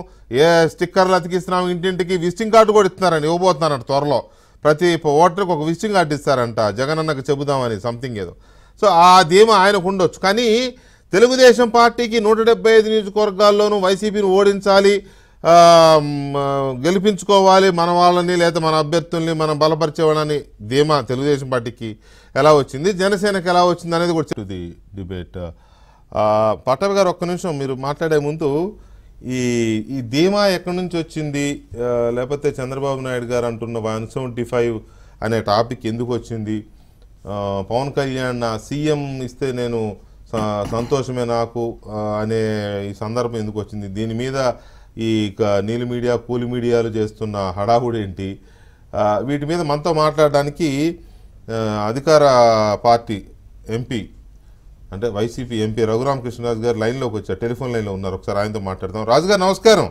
ఏ స్టిక్కర్లు అతికిస్తున్నాము ఇంటింటికి విజిటింగ్ కార్డు కూడా ఇస్తున్నారని ఇవ్వబోతున్నారంట త్వరలో ప్రతి ఓటర్కి ఒక విజిటింగ్ కార్డు ఇస్తారంట జగన్ అన్నకు చెబుదామని సంథింగ్ ఏదో సో ఆ ధీమా ఆయనకు ఉండొచ్చు కానీ తెలుగుదేశం పార్టీకి నూట డెబ్బై ఐదు నియోజకవర్గాల్లోనూ వైసీపీని ఓడించాలి గెలిపించుకోవాలి మన వాళ్ళని లేదా మన అభ్యర్థుల్ని మనం బలపరిచేవాళ్ళని ధీమా తెలుగుదేశం పార్టీకి ఎలా వచ్చింది జనసేనకి ఎలా వచ్చింది అనేది కూడా చెప్తుంది డిబేట్ పట్టవి గారు ఒక్క నిమిషం మీరు మాట్లాడే ముందు ఈ ఈ ధీమా ఎక్కడి నుంచి వచ్చింది లేకపోతే చంద్రబాబు నాయుడు గారు అంటున్న వన్ సెవెంటీ ఫైవ్ అనే టాపిక్ ఎందుకు వచ్చింది పవన్ కళ్యాణ్ సీఎం ఇస్తే నేను సంతోషమే నాకు అనే ఈ సందర్భం ఎందుకు వచ్చింది దీని మీద ఈ నీలి మీడియా కూలి మీడియాలు చేస్తున్న హడాహుడి ఏంటి వీటి మీద మనతో మాట్లాడడానికి అధికార పార్టీ ఎంపీ అంటే వైసీపీ ఎంపీ రఘురామకృష్ణరాజు గారు లైన్లోకి వచ్చారు టెలిఫోన్ లైన్లో ఉన్నారు ఒకసారి ఆయనతో మాట్లాడదాం రాజు గారు నమస్కారం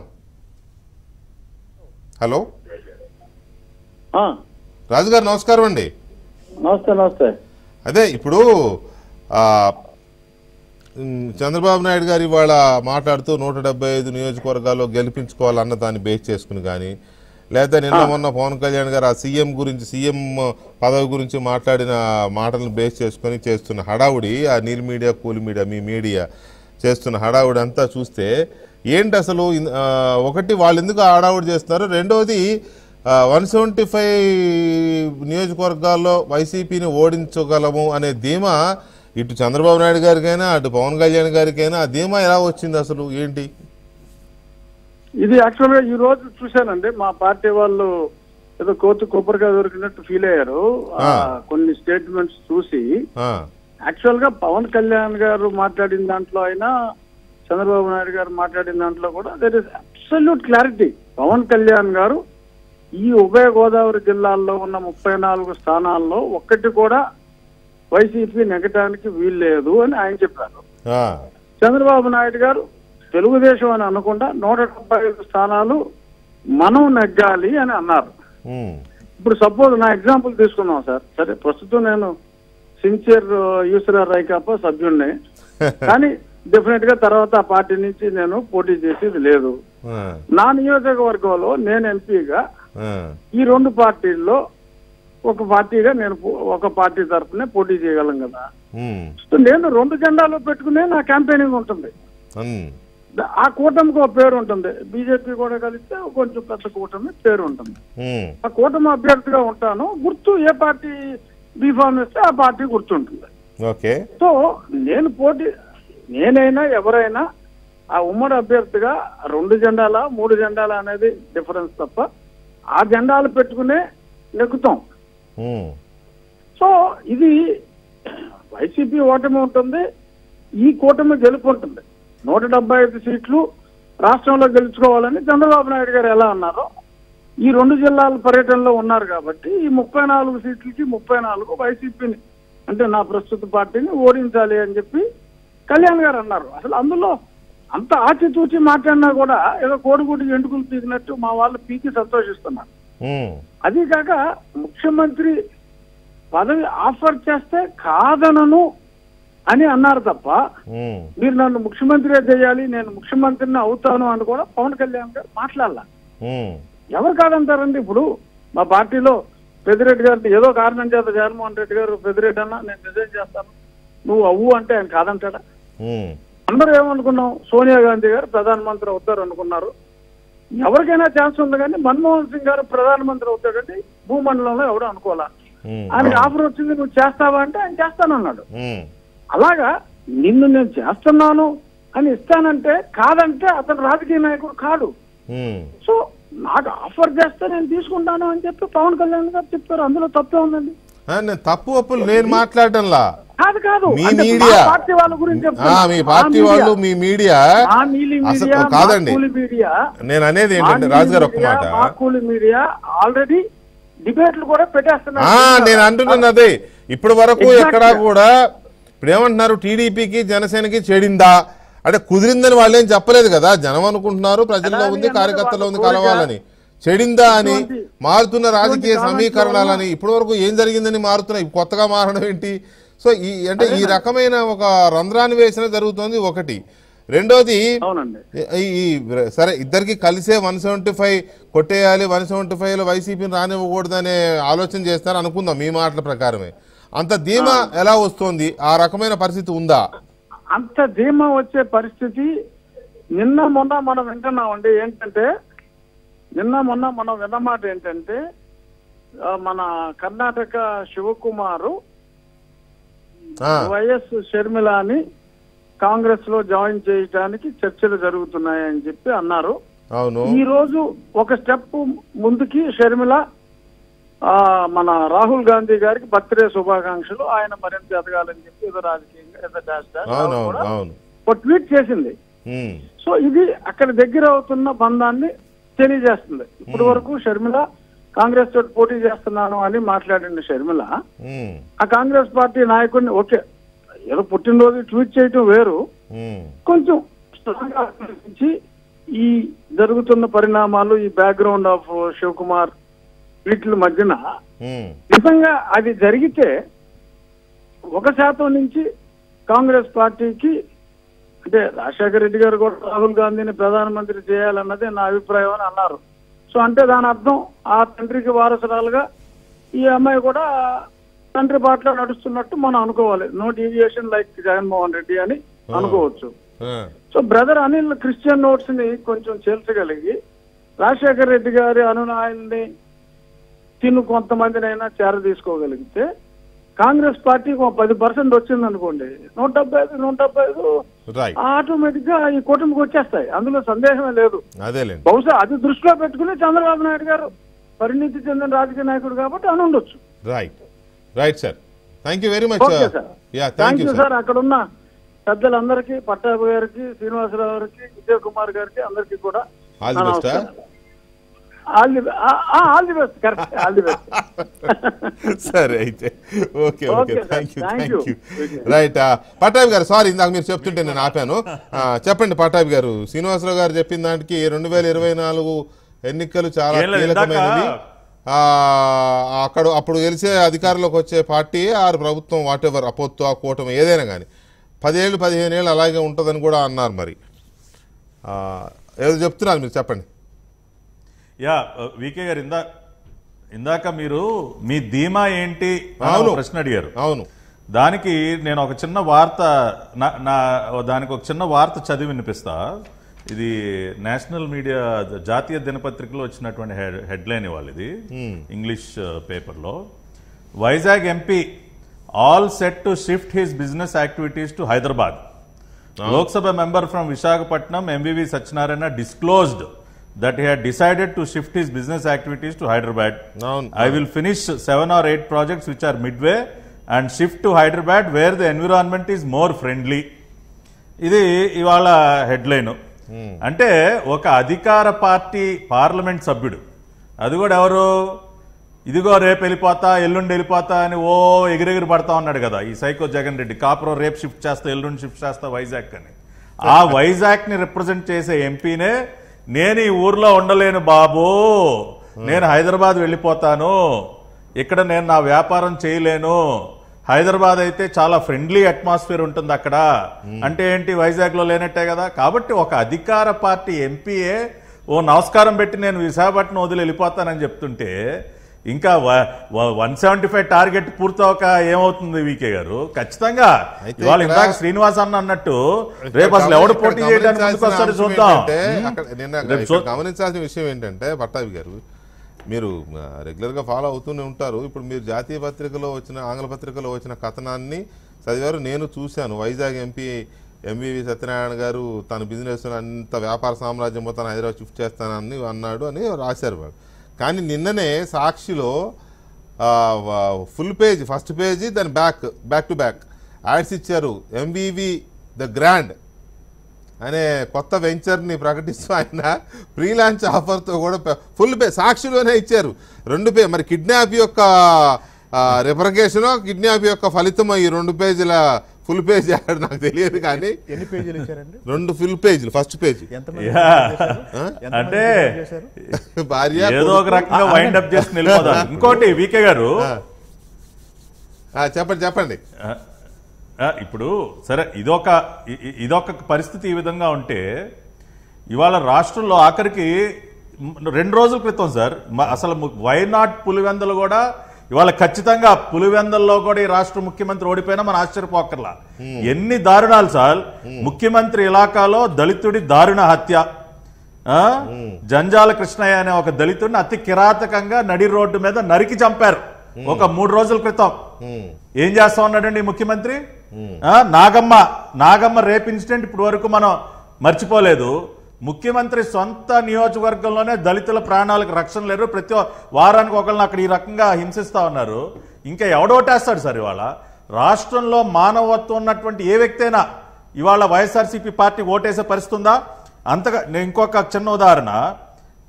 హలో రాజుగారు నమస్కారం అండి నమస్తే నమస్తే అదే ఇప్పుడు చంద్రబాబు నాయుడు గారు ఇవాళ మాట్లాడుతూ నూట డెబ్బై ఐదు నియోజకవర్గాల్లో గెలిపించుకోవాలన్న దాన్ని బేస్ చేసుకుని కానీ లేదా నిన్న మొన్న పవన్ కళ్యాణ్ గారు ఆ సీఎం గురించి సీఎం పదవి గురించి మాట్లాడిన మాటలను బేస్ చేసుకొని చేస్తున్న హడావుడి ఆ నీల్ మీడియా కూల్ మీడియా మీ మీడియా చేస్తున్న హడావుడి అంతా చూస్తే ఏంటి అసలు ఒకటి వాళ్ళు ఎందుకు హడావుడి చేస్తున్నారు రెండవది వన్ సెవెంటీ ఫైవ్ నియోజకవర్గాల్లో వైసీపీని ఓడించగలము అనే ధీమా ఇటు చంద్రబాబు నాయుడు గారికైనా అటు పవన్ కళ్యాణ్ గారికైనా ఆ ధీమా ఎలా వచ్చింది అసలు ఏంటి ఇది యాక్చువల్ గా ఈ రోజు చూశానండి మా పార్టీ వాళ్ళు ఏదో కోర్టు కొబ్బరికాయ దొరికినట్టు ఫీల్ అయ్యారు కొన్ని స్టేట్మెంట్స్ చూసి యాక్చువల్ గా పవన్ కళ్యాణ్ గారు మాట్లాడిన దాంట్లో అయినా చంద్రబాబు నాయుడు గారు మాట్లాడిన దాంట్లో కూడా there is absolute clarity Pawan Kalyan గారు ఈ ఉభయ గోదావరి జిల్లాల్లో ఉన్న ముప్పై నాలుగు స్థానాల్లో ఒక్కటి కూడా వైసీపీ నెగటానికి వీలు లేదు అని ఆయన చెప్పారు చంద్రబాబు నాయుడు గారు తెలుగుదేశం అని అనకుండా నూట డెబ్బై ఐదు స్థానాలు మనం నెగ్గాలి అని అన్నారు ఇప్పుడు సపోజ్ నా ఎగ్జాంపుల్ తీసుకున్నాం సార్ సరే ప్రస్తుతం నేను సిన్సియర్ యూసర్ రైకాప సభ్యుణ్ణి <laughs> కానీ డెఫినెట్ గా తర్వాత ఆ పార్టీ నుంచి నేను పోటీ చేసేది లేదు నా నియోజకవర్గంలో నేను ఎంపీగా ఈ రెండు పార్టీల్లో ఒక పార్టీగా నేను ఒక పార్టీ తరఫునే పోటీ చేయగలం కదా నేను రెండు జెండాలు పెట్టుకునే నా క్యాంపెయినింగ్ ఉంటుంది ఆ కూటమికి ఒక పేరు ఉంటుంది బీజేపీ కూడా కలిస్తే కొంచెం పెద్ద కూటమి పేరు ఉంటుంది ఆ కూటమి అభ్యర్థిగా ఉంటాను గుర్తు ఏ పార్టీ బీఫామ్ ఇస్తే ఆ పార్టీ గుర్తుంటుంది సో నేను పోటీ నేనైనా ఎవరైనా ఆ ఉమ్మడి అభ్యర్థిగా రెండు జెండాల మూడు జెండాల అనేది డిఫరెన్స్ తప్ప ఆ జెండాలు పెట్టుకునే నెక్కుతాం సో ఇది వైసీపీ ఓటమి ఉంటుంది ఈ కూటమి గెలుపు ఉంటుంది నూట డెబ్బై ఐదు సీట్లు రాష్ట్రంలో గెలుచుకోవాలని చంద్రబాబు నాయుడు గారు ఎలా అన్నారో ఈ రెండు జిల్లాల పర్యటనలో ఉన్నారు కాబట్టి ఈ ముప్పై నాలుగు సీట్లకి ముప్పై నాలుగు వైసీపీని అంటే నా ప్రస్తుత పార్టీని ఓడించాలి అని చెప్పి కళ్యాణ్ గారు అన్నారు అసలు అందులో అంత ఆచితూచి మాట్లాడినా కూడా ఏదో కోడిగుడ్డు ఎండుకులు తీసినట్టు మా వాళ్ళు పీకి సంతోషిస్తున్నారు అది కాక ముఖ్యమంత్రి పదవి ఆఫర్ చేస్తే కాదనను అని అన్నారు తప్ప మీరు నన్ను ముఖ్యమంత్రి చేయాలి నేను ముఖ్యమంత్రిని అవుతాను అని కూడా పవన్ కళ్యాణ్ గారు మాట్లాడాల ఎవరు కాదంటారండి ఇప్పుడు మా పార్టీలో పెద్దిరెడ్డి గారిని ఏదో కారణం చేత జగన్మోహన్ రెడ్డి గారు పెద్దిరెడ్డి అన్న నేను డిజైన్ చేస్తాను నువ్వు అవ్వు అంటే ఆయన కాదంటాడా అందరూ ఏమనుకున్నాం సోనియా గాంధీ గారు ప్రధానమంత్రి అవుతారు అనుకున్నారు ఎవరికైనా ఛాన్స్ ఉంది కానీ మన్మోహన్ సింగ్ గారు ప్రధానమంత్రి అవుతాడంటే భూమండలంలో ఎవడు అనుకోవాలా ఆయన ఆఫర్ వచ్చింది నువ్వు చేస్తావా అంటే ఆయన చేస్తానన్నాడు అలాగా నిన్ను నేను చేస్తున్నాను అని ఇస్తానంటే కాదంటే అతను రాజకీయ నాయకుడు కాడు సో నాకు ఆఫర్ చేస్తే నేను తీసుకుంటాను అని చెప్పి పవన్ కళ్యాణ్ గారు చెప్పారు అందులో తప్పే ఉందండి తప్పు ఒప్పులు నేను మాట్లాడటంలా కాదు కాదు మీ మీడియా పార్టీ వాళ్ళ గురించి మీ పార్టీ వాళ్ళు మీ మీడియా కాదండి నేను అనేది ఏంటంటే రాజు గారు మాట మీడియా ఆల్రెడీ డిబేట్లు కూడా పెట్టేస్తున్నారు నేను అంటున్నాను అదే ఇప్పటి వరకు ఎక్కడా కూడా ఇప్పుడు ఏమంటున్నారు టీడీపీకి జనసేనకి చెడిందా అంటే కుదిరిందని వాళ్ళు ఏం చెప్పలేదు కదా జనం అనుకుంటున్నారు ప్రజల్లో ఉంది కార్యకర్తల్లో ఉంది కలవాలని చెడిందా అని మారుతున్న రాజకీయ సమీకరణాలని ఇప్పటి ఏం జరిగిందని మారుతున్నాయి కొత్తగా మారడం ఏంటి సో ఈ అంటే ఈ రకమైన ఒక రంధ్రాన్ని వేసిన జరుగుతుంది ఒకటి రెండోది ఈ సరే ఇద్దరికి కలిసే వన్ సెవెంటీ ఫైవ్ కొట్టేయాలి వన్ సెవెంటీ ఫైవ్లో వైసీపీని రానివ్వకూడదనే ఆలోచన చేస్తారు అనుకుందాం మీ మాటల ప్రకారమే అంత ధీమా ఎలా వస్తుంది ఆ రకమైన పరిస్థితి ఉందా అంత ధీమా వచ్చే పరిస్థితి నిన్న మొన్న మనం వింటున్నామండి ఏంటంటే నిన్న మొన్న మనం విన్నమాట ఏంటంటే మన కర్ణాటక శివకుమారు వైఎస్ షర్మిల అని కాంగ్రెస్ లో జాయిన్ చేయడానికి చర్చలు జరుగుతున్నాయని చెప్పి అన్నారు ఈ రోజు ఒక స్టెప్ ముందుకి షర్మిల మన రాహుల్ గాంధీ గారికి బర్త్డే శుభాకాంక్షలు ఆయన మరింత ఎదగాలని చెప్పి ఏదో రాజకీయంగా ఏదో డాష్ డాష్ ఒక ట్వీట్ చేసింది సో ఇది అక్కడ దగ్గర అవుతున్న బంధాన్ని తెలియజేస్తుంది ఇప్పటి వరకు షర్మిల కాంగ్రెస్ తోటి పోటీ చేస్తున్నాను అని మాట్లాడింది షర్మిల ఆ కాంగ్రెస్ పార్టీ నాయకుడిని ఓకే ఏదో పుట్టినరోజు ట్వీట్ చేయటం వేరు కొంచెం ఆలోచించి ఈ జరుగుతున్న పరిణామాలు ఈ బ్యాక్గ్రౌండ్ ఆఫ్ శివకుమార్ వీటి మధ్యన నిజంగా అది జరిగితే ఒక శాతం నుంచి కాంగ్రెస్ పార్టీకి అంటే రాజశేఖర రెడ్డి గారు కూడా రాహుల్ గాంధీని ప్రధానమంత్రి చేయాలన్నదే నా అభిప్రాయం అని అన్నారు సో అంటే దాని అర్థం ఆ తండ్రికి వారసురాలుగా ఈ అమ్మాయి కూడా తండ్రి బాటలో నడుస్తున్నట్టు మనం అనుకోవాలి no deviation like Jaganmohan Reddy అని అనుకోవచ్చు so brother Anil Christian notes ని కొంచెం చేల్చగలిగి రాజశేఖర్ రెడ్డి గారి అనునాయుల్ని తిను కొంతమందినైనా చేర తీసుకోగలిగితే కాంగ్రెస్ పార్టీకి ఒక పది పర్సెంట్ వచ్చింది అనుకోండి నూట డెబ్బై ఐదు నూట డెబ్బై ఐదు ఆటోమేటిక్ గా ఈ కూటమికి వచ్చేస్తాయి అందులో సందేహమే లేదు బహుశా అది దృష్టిలో పెట్టుకుని చంద్రబాబు నాయుడు గారు పరిణితి చెందిన రాజకీయ నాయకుడు కాబట్టి అని ఉండొచ్చు right right sir thank you very much thank you sir అక్కడ ఉన్న పెద్దలందరికీ పట్టాభి గారికి శ్రీనివాసరావు గారికి విజయ్ కుమార్ గారికి అందరికీ కూడా సరే అయితే okay okay thank you thank you right Pattabhi గారు సారీ ఇందాక మీరు చెప్తుంటే నేను ఆపాను చెప్పండి పట్టాభి గారు శ్రీనివాసరావు గారు చెప్పిన దానికి రెండు వేల ఇరవై నాలుగు ఎన్నికలు చాలా కీలకమైనవి అక్కడ అప్పుడు గెలిచే అధికారంలోకి వచ్చే పార్టీ ఆరు ప్రభుత్వం వాట్ ఎవర్ అపోత్వ కూటమి ఏదైనా కానీ పదిహేళ్ళు పదిహేను ఏళ్ళు అలాగే ఉంటుందని కూడా అన్నారు మరి ఏదో చెప్తున్నారు మీరు చెప్పండి యా వికే గారు ఇందా ఇందాక మీరు మీ ధీమా ఏంటి ప్రశ్న అడిగారు అవును దానికి నేను ఒక చిన్న వార్త నా దానికి ఒక చిన్న వార్త చదివి వినిపిస్తా ఇది నేషనల్ మీడియా జాతీయ దినపత్రికలో వచ్చినటువంటి హెడ్లైన్ ఇవ్వాలి ఇది ఇంగ్లీష్ పేపర్లో Vizag MP all set to shift his business activities to Hyderabad Lok Sabha member from Visakhapatnam MVV Satyanarayana disclosed that he had decided to shift his business activities to Hyderabad. No, no. I will finish seven or eight projects which are midway and shift to Hyderabad where the environment is more friendly. ఇది ఇవాళ headline అంటే ఒక అధికార party parliament సభ్యుడు అది కూడా ఎవరు ఇదిగో రేపు వెళ్ళిపోతా ఎల్లుండి వెళ్ళిపోతా అని ఓ ఎగిరెగిరి పడతా ఉన్నాడు కదా ఈ సైకో జగన్ రెడ్డి కాపురం రేపు షిఫ్ట్ చేస్తా ఎల్లుండి షిఫ్ట్ చేస్తా వైజాగ్ అని ఆ వైజాగ్ని రిప్రజెంట్ చేసే ఎంపీనే నేను ఈ ఊర్లో ఉండలేను బాబు నేను హైదరాబాద్ వెళ్ళిపోతాను ఇక్కడ నేను నా వ్యాపారం చేయలేను హైదరాబాద్ అయితే చాలా ఫ్రెండ్లీ అట్మాస్ఫియర్ ఉంటుంది అక్కడ అంటే ఏంటి వైజాగ్లో లేనట్టే కదా కాబట్టి ఒక అధికార పార్టీ ఎంపీఏ ఓ నమస్కారం పెట్టి నేను విశాఖపట్నం వదిలి వెళ్ళిపోతానని చెప్తుంటే ఇంకా వన్ సెవెంటీ ఫైవ్ టార్గెట్ పూర్తవక ఏమవుతుంది వికే గారు ఖచ్చితంగా ఇవాళ ఇందాక శ్రీనివాస్ అన్న అన్నట్టు రేపు అసలు ఎవడు పోటీ చేయడానికి చూద్దాం గమనించాల్సిన విషయం ఏంటంటే పట్టాభి గారు మీరు రెగ్యులర్ గా ఫాలో అవుతూనే ఉంటారు ఇప్పుడు మీరు జాతీయ పత్రికలో వచ్చిన ఆంగ్ల పత్రికలో వచ్చిన కథనాన్ని చదివారు నేను చూశాను వైజాగ్ ఎంపీ ఎంవివి సత్యనారాయణ గారు తన బిజినెస్ అంత వ్యాపార సామ్రాజ్యం తన హైదరాబాద్ షిఫ్ట్ చేస్తానని అన్నాడు అని రాశారు వాళ్ళు కానీ నిన్ననే సాక్షిలో ఫుల్ పేజ్ ఫస్ట్ పేజీ దాని back back to back ads ఇచ్చారు ఎంవివి ద గ్రాండ్ అనే కొత్త వెంచర్ని ప్రకటిస్తూ ఆయన ప్రీ లాంచ్ ఆఫర్తో కూడా ఫుల్ పే సాక్షిలోనే ఇచ్చారు రెండు పే మరి కిడ్నాప్ యొక్క రిప్రకేషను కిడ్నాప్ యొక్క ఫలితం ఈ రెండు పేజీల ఫుల్ పేజ్ చేయడం నాకు తెలియదు కానీ ఎన్ని పేజీలు ఇచ్చారండి రెండు ఫుల్ పేజీలు ఫస్ట్ పేజ్ అంటే భార్య ఏదో ఒక రకంగా వైండ్ అప్ చేసి వెళ్ళిపోతారు <laughs> ఇంకోటి వికే గారు చెప్పండి చెప్పండి ఇప్పుడు సరే ఇదొక ఇదొక పరిస్థితి ఈ విధంగా ఉంటే ఇవాళ రాష్ట్రంలో ఆఖరికి రెండు రోజుల క్రితం సార్ అసలు వైనాట్ పులివెందలు కూడా ఇవాళ ఖచ్చితంగా పులివెందల్లో కూడా ఈ రాష్ట్ర ముఖ్యమంత్రి ఓడిపోయినా మన ఆశ్చర్యపోకర్లా ఎన్ని దారుణాలు సార్ ముఖ్యమంత్రి ఇలాకాలో దళితుడి దారుణ హత్య జంజాల కృష్ణయ్య అనే ఒక దళితుడిని అతి కిరాతకంగా నడి రోడ్డు మీద నరికి చంపారు ఒక మూడు రోజుల క్రితం ఏం చేస్తా ఉన్నాడండి ముఖ్యమంత్రి నాగమ్మ నాగమ్మ రేప్ ఇన్సిడెంట్ ఇప్పుడు వరకు మనం మర్చిపోలేదు ముఖ్యమంత్రి సొంత నియోజకవర్గంలోనే దళితుల ప్రాణాలకు రక్షణ లేరు ప్రతి వారానికి ఒకళ్ళని అక్కడ ఈ రకంగా హింసిస్తూ ఉన్నారు ఇంకా ఎవడోటేస్తాడు సార్ ఇవాళ రాష్ట్రంలో మానవత్వం ఉన్నటువంటి ఏ వ్యక్తి అయినా ఇవాళ వైఎస్ఆర్సీపీ పార్టీ ఓటేసే పరిస్థితుందా అంతగా నేను ఇంకొక చిన్న ఉదాహరణ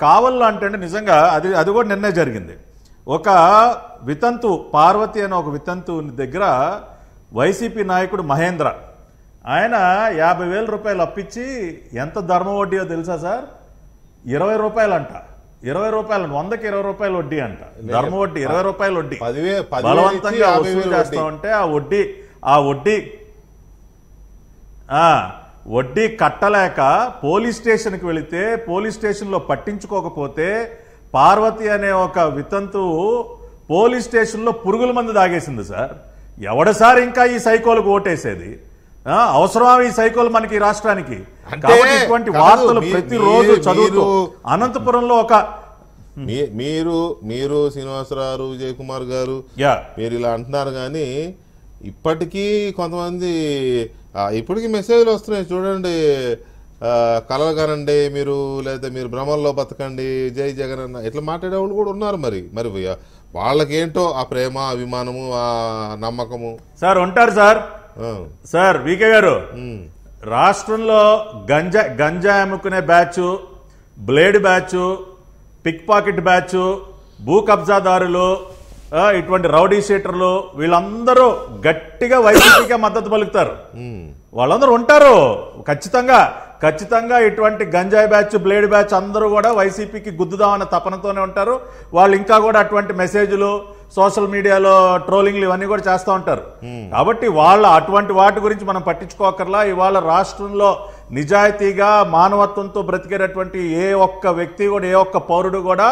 కావల్లో అంటే నిజంగా అది అది కూడా నిన్నే జరిగింది ఒక వితంతు పార్వతి అనే ఒక వితంతుని దగ్గర వైసీపీ నాయకుడు మహేంద్ర ఆయన యాభై వేల రూపాయలు అప్పించి ఎంత ధర్మ వడ్డీయో తెలుసా సార్ ఇరవై రూపాయలు అంట ఇరవై రూపాయలు వందకి ఇరవై రూపాయలు వడ్డీ అంట ధర్మ వడ్డీ ఇరవై రూపాయలు వడ్డీ బలవంతంగా వసూలు చేస్తామంటే ఆ వడ్డీ ఆ వడ్డీ వడ్డీ కట్టలేక పోలీస్ స్టేషన్కి వెళితే పోలీస్ స్టేషన్లో పట్టించుకోకపోతే పార్వతి అనే ఒక వితంతు పోలీస్ స్టేషన్లో పురుగుల మందు దాగేసింది సార్ ఎవడసారి ఇంకా ఈ సైకోలకు ఓటేసేది అవసరమా ఈ సైకోలు మనకి రాష్ట్రానికి కాబట్టి ఇటువంటి వార్తలు ప్రతిరోజు చదువుతూ అనంతపురంలో ఒక మీరు మీరు శ్రీనివాసరావు విజయ్ గారు మీరు ఇలా అంటున్నారు కానీ ఇప్పటికీ కొంతమంది ఇప్పటికీ మెసేజ్లు వస్తున్నాయి చూడండి కలగనండి మీరు లేదా మీరు భ్రమంలో బతకండి జై జగన్ అన్న ఇట్లా మాట్లాడే వాళ్ళు కూడా ఉన్నారు మరి మరి వాళ్ళకేంటో ఆ ప్రేమ అభిమానము ఆ నమ్మకము సార్ ఉంటారు సార్ సార్ వీకే గారు రాష్ట్రంలో గంజా గంజా అమ్ముకునే batch blade batch pickpocket batch భూ కబ్జాదారులు ఇటువంటి రౌడీ షీటర్లు వీళ్ళందరూ గట్టిగా వైసీపీకే మద్దతు పలుకుతారు వాళ్ళందరూ ఉంటారు ఖచ్చితంగా ఖచ్చితంగా ఇటువంటి గంజాయి బ్యాచ్ బ్లేడ్ బ్యాచ్ అందరూ కూడా వైసీపీకి గుద్దుదామన్న తపనతోనే ఉంటారు వాళ్ళు ఇంకా కూడా అటువంటి మెసేజ్లు సోషల్ మీడియాలో ట్రోలింగ్లు ఇవన్నీ కూడా చేస్తూ ఉంటారు కాబట్టి వాళ్ళ అటువంటి వాటి గురించి మనం పట్టించుకోకర్లా ఇవాళ రాష్ట్రంలో నిజాయితీగా మానవత్వంతో బ్రతికేటటువంటి ఏ ఒక్క వ్యక్తి కూడా ఏ ఒక్క పౌరుడు కూడా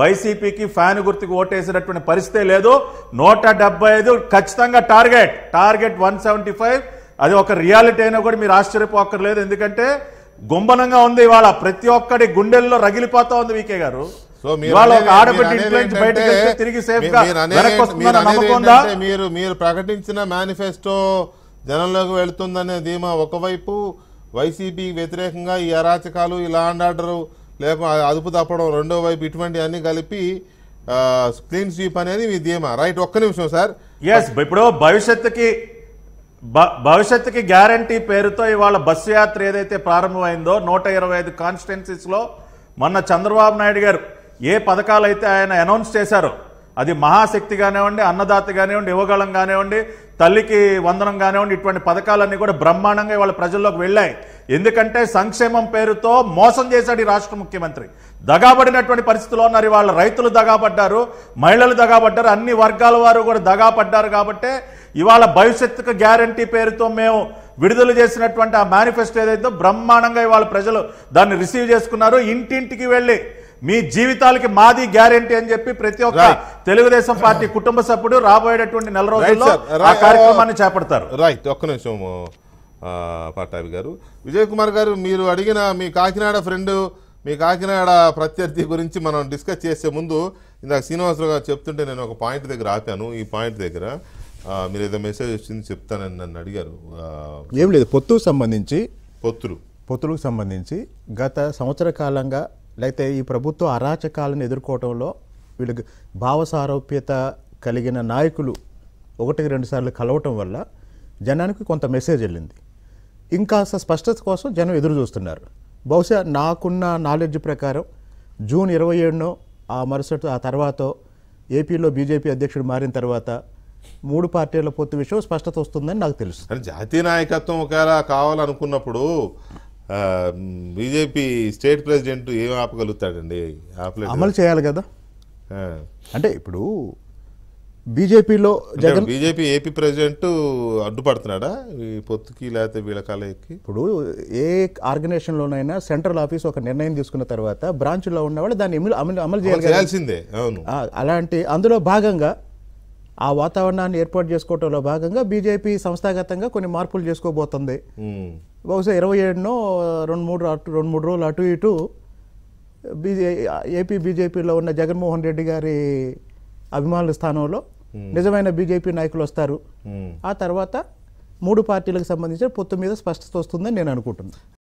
వైసీపీకి ఫ్యాన్ గుర్తుకు ఓటేసేటటువంటి పరిస్థితే లేదు నూట డెబ్బై ఐదు ఖచ్చితంగా target target one seventy five అది ఒక రియాలిటీ అయినా కూడా మీరు ఆశ్చర్యపోక్కర్లేదు ఎందుకంటే గుంబనంగా ఉంది ఇవాళ ప్రతి ఒక్కడి గుండెల్లో రగిలిపోతా ఉంది వీకే గారు మీరు మీరు ప్రకటించిన మేనిఫెస్టో జనంలోకి వెళుతుందనే ధీమా ఒకవైపు వైసీపీ వ్యతిరేకంగా ఈ అరాచకాలు ఈ లా అండ్ ఆర్డర్ లేకుండా అదుపు తప్పడం రెండో వైపు అన్ని కలిపి క్లీన్ స్వీప్ అనేది మీ ధీమా రైట్ ఒక్క నిమిషం సార్ ఎస్ ఇప్పుడు భవిష్యత్తుకి భవిష్యత్తుకి గ్యారంటీ పేరుతో ఇవాళ బస్సు యాత్ర ఏదైతే ప్రారంభమైందో నూట ఇరవై ఐదు కాన్స్టిట్యున్సీస్లో మొన్న చంద్రబాబు నాయుడు గారు ఏ పథకాలైతే ఆయన అనౌన్స్ చేశారో అది మహాశక్తి కానివ్వండి అన్నదాత కానివ్వండి యువగళం కానివ్వండి తల్లికి వందనం కానివ్వండి ఇటువంటి పథకాలన్నీ కూడా బ్రహ్మాండంగా వాళ్ళ ప్రజల్లోకి వెళ్ళాయి ఎందుకంటే సంక్షేమం పేరుతో మోసం చేశాడు ఈ రాష్ట్ర ముఖ్యమంత్రి దగాబడినటువంటి పరిస్థితిలో ఉన్నారు వాళ్ళ రైతులు దగాబడ్డారు మహిళలు దగాబడ్డారు అన్ని వర్గాల వారు కూడా దగాపడ్డారు కాబట్టి ఇవాళ భవిష్యత్తుకు గ్యారంటీ పేరుతో మేము విడుదల చేసినటువంటి ఆ మేనిఫెస్టో ఏదైతే బ్రహ్మాండంగా ఇవాళ ప్రజలు దాన్ని రిసీవ్ చేసుకున్నారు ఇంటింటికి వెళ్ళి మీ జీవితాలకి మాది గ్యారంటీ అని చెప్పి ప్రతి ఒక్క తెలుగుదేశం పార్టీ కుటుంబ సభ్యుడు రాబోయేటటువంటి నెల రోజుల్లో ఆ కార్యక్రమాన్ని చేపడతారు రైట్ ఒక్క నిమిషం పట్టాభి గారు విజయ్ కుమార్ గారు మీరు అడిగిన మీ కాకినాడ ఫ్రెండ్ మీ కాకినాడ ప్రత్యర్థి గురించి మనం డిస్కస్ చేసే ముందు ఇందాక శ్రీనివాసరావు గారు చెప్తుంటే నేను ఒక పాయింట్ దగ్గర ఆపాను ఈ పాయింట్ దగ్గర మీరు ఏదో మెసేజ్ వచ్చింది చెప్తానని నన్ను అడిగారు ఏం లేదు పొత్తుకు సంబంధించి పొత్తులు పొత్తులకు సంబంధించి గత సంవత్సర కాలంగా లేకపోతే ఈ ప్రభుత్వ అరాచకాలను ఎదుర్కోవడంలో వీళ్ళకి భావసారూప్యత కలిగిన నాయకులు ఒకటికి రెండు సార్లు కలవటం వల్ల జనానికి కొంత మెసేజ్ వెళ్ళింది ఇంకా స్పష్టత కోసం జనం ఎదురు చూస్తున్నారు బహుశా నాకున్న నాలెడ్జ్ ప్రకారం జూన్ ఇరవై ఏడునో ఆ మరుసటి ఆ తర్వాత ఏపీలో బీజేపీ అధ్యక్షుడు మారిన తర్వాత మూడు పార్టీల పొత్తు విషయం స్పష్టత వస్తుందని నాకు తెలుసు జాతీయ నాయకత్వం ఒకవేళ కావాలనుకున్నప్పుడు బీజేపీ స్టేట్ ప్రెసిడెంట్ ఏం ఆపగలుగుతాడండి అమలు చేయాలి కదా అంటే ఇప్పుడు బీజేపీలో జగన్ బీజేపీ ఏపీ ప్రెసిడెంట్ అడ్డుపడుతున్నాడా ఈ పొత్తుకి లేకపోతే వీళ్ళ కాలేజీకి ఇప్పుడు ఏ ఆర్గనైజేషన్లోనైనా సెంట్రల్ ఆఫీస్ ఒక నిర్ణయం తీసుకున్న తర్వాత బ్రాంచ్లో ఉన్నవాళ్ళు దాన్ని అమలు అమలు చేయాల్సిందే అవును అలాంటి అందులో భాగంగా ఆ వాతావరణాన్ని ఏర్పాటు చేసుకోవటంలో భాగంగా బీజేపీ సంస్థాగతంగా కొన్ని మార్పులు చేసుకోబోతుంది బహుశా ఇరవై ఏడునో రెండు మూడు అటు రెండు మూడు రోజులు అటు ఇటు బీజే ఏపీ బీజేపీలో ఉన్న జగన్మోహన్ రెడ్డి గారి అభిమానుల స్థానంలో నిజమైన బీజేపీ నాయకులు వస్తారు ఆ తర్వాత మూడు పార్టీలకు సంబంధించిన పొత్తు మీద స్పష్టత వస్తుందని నేను అనుకుంటున్నాను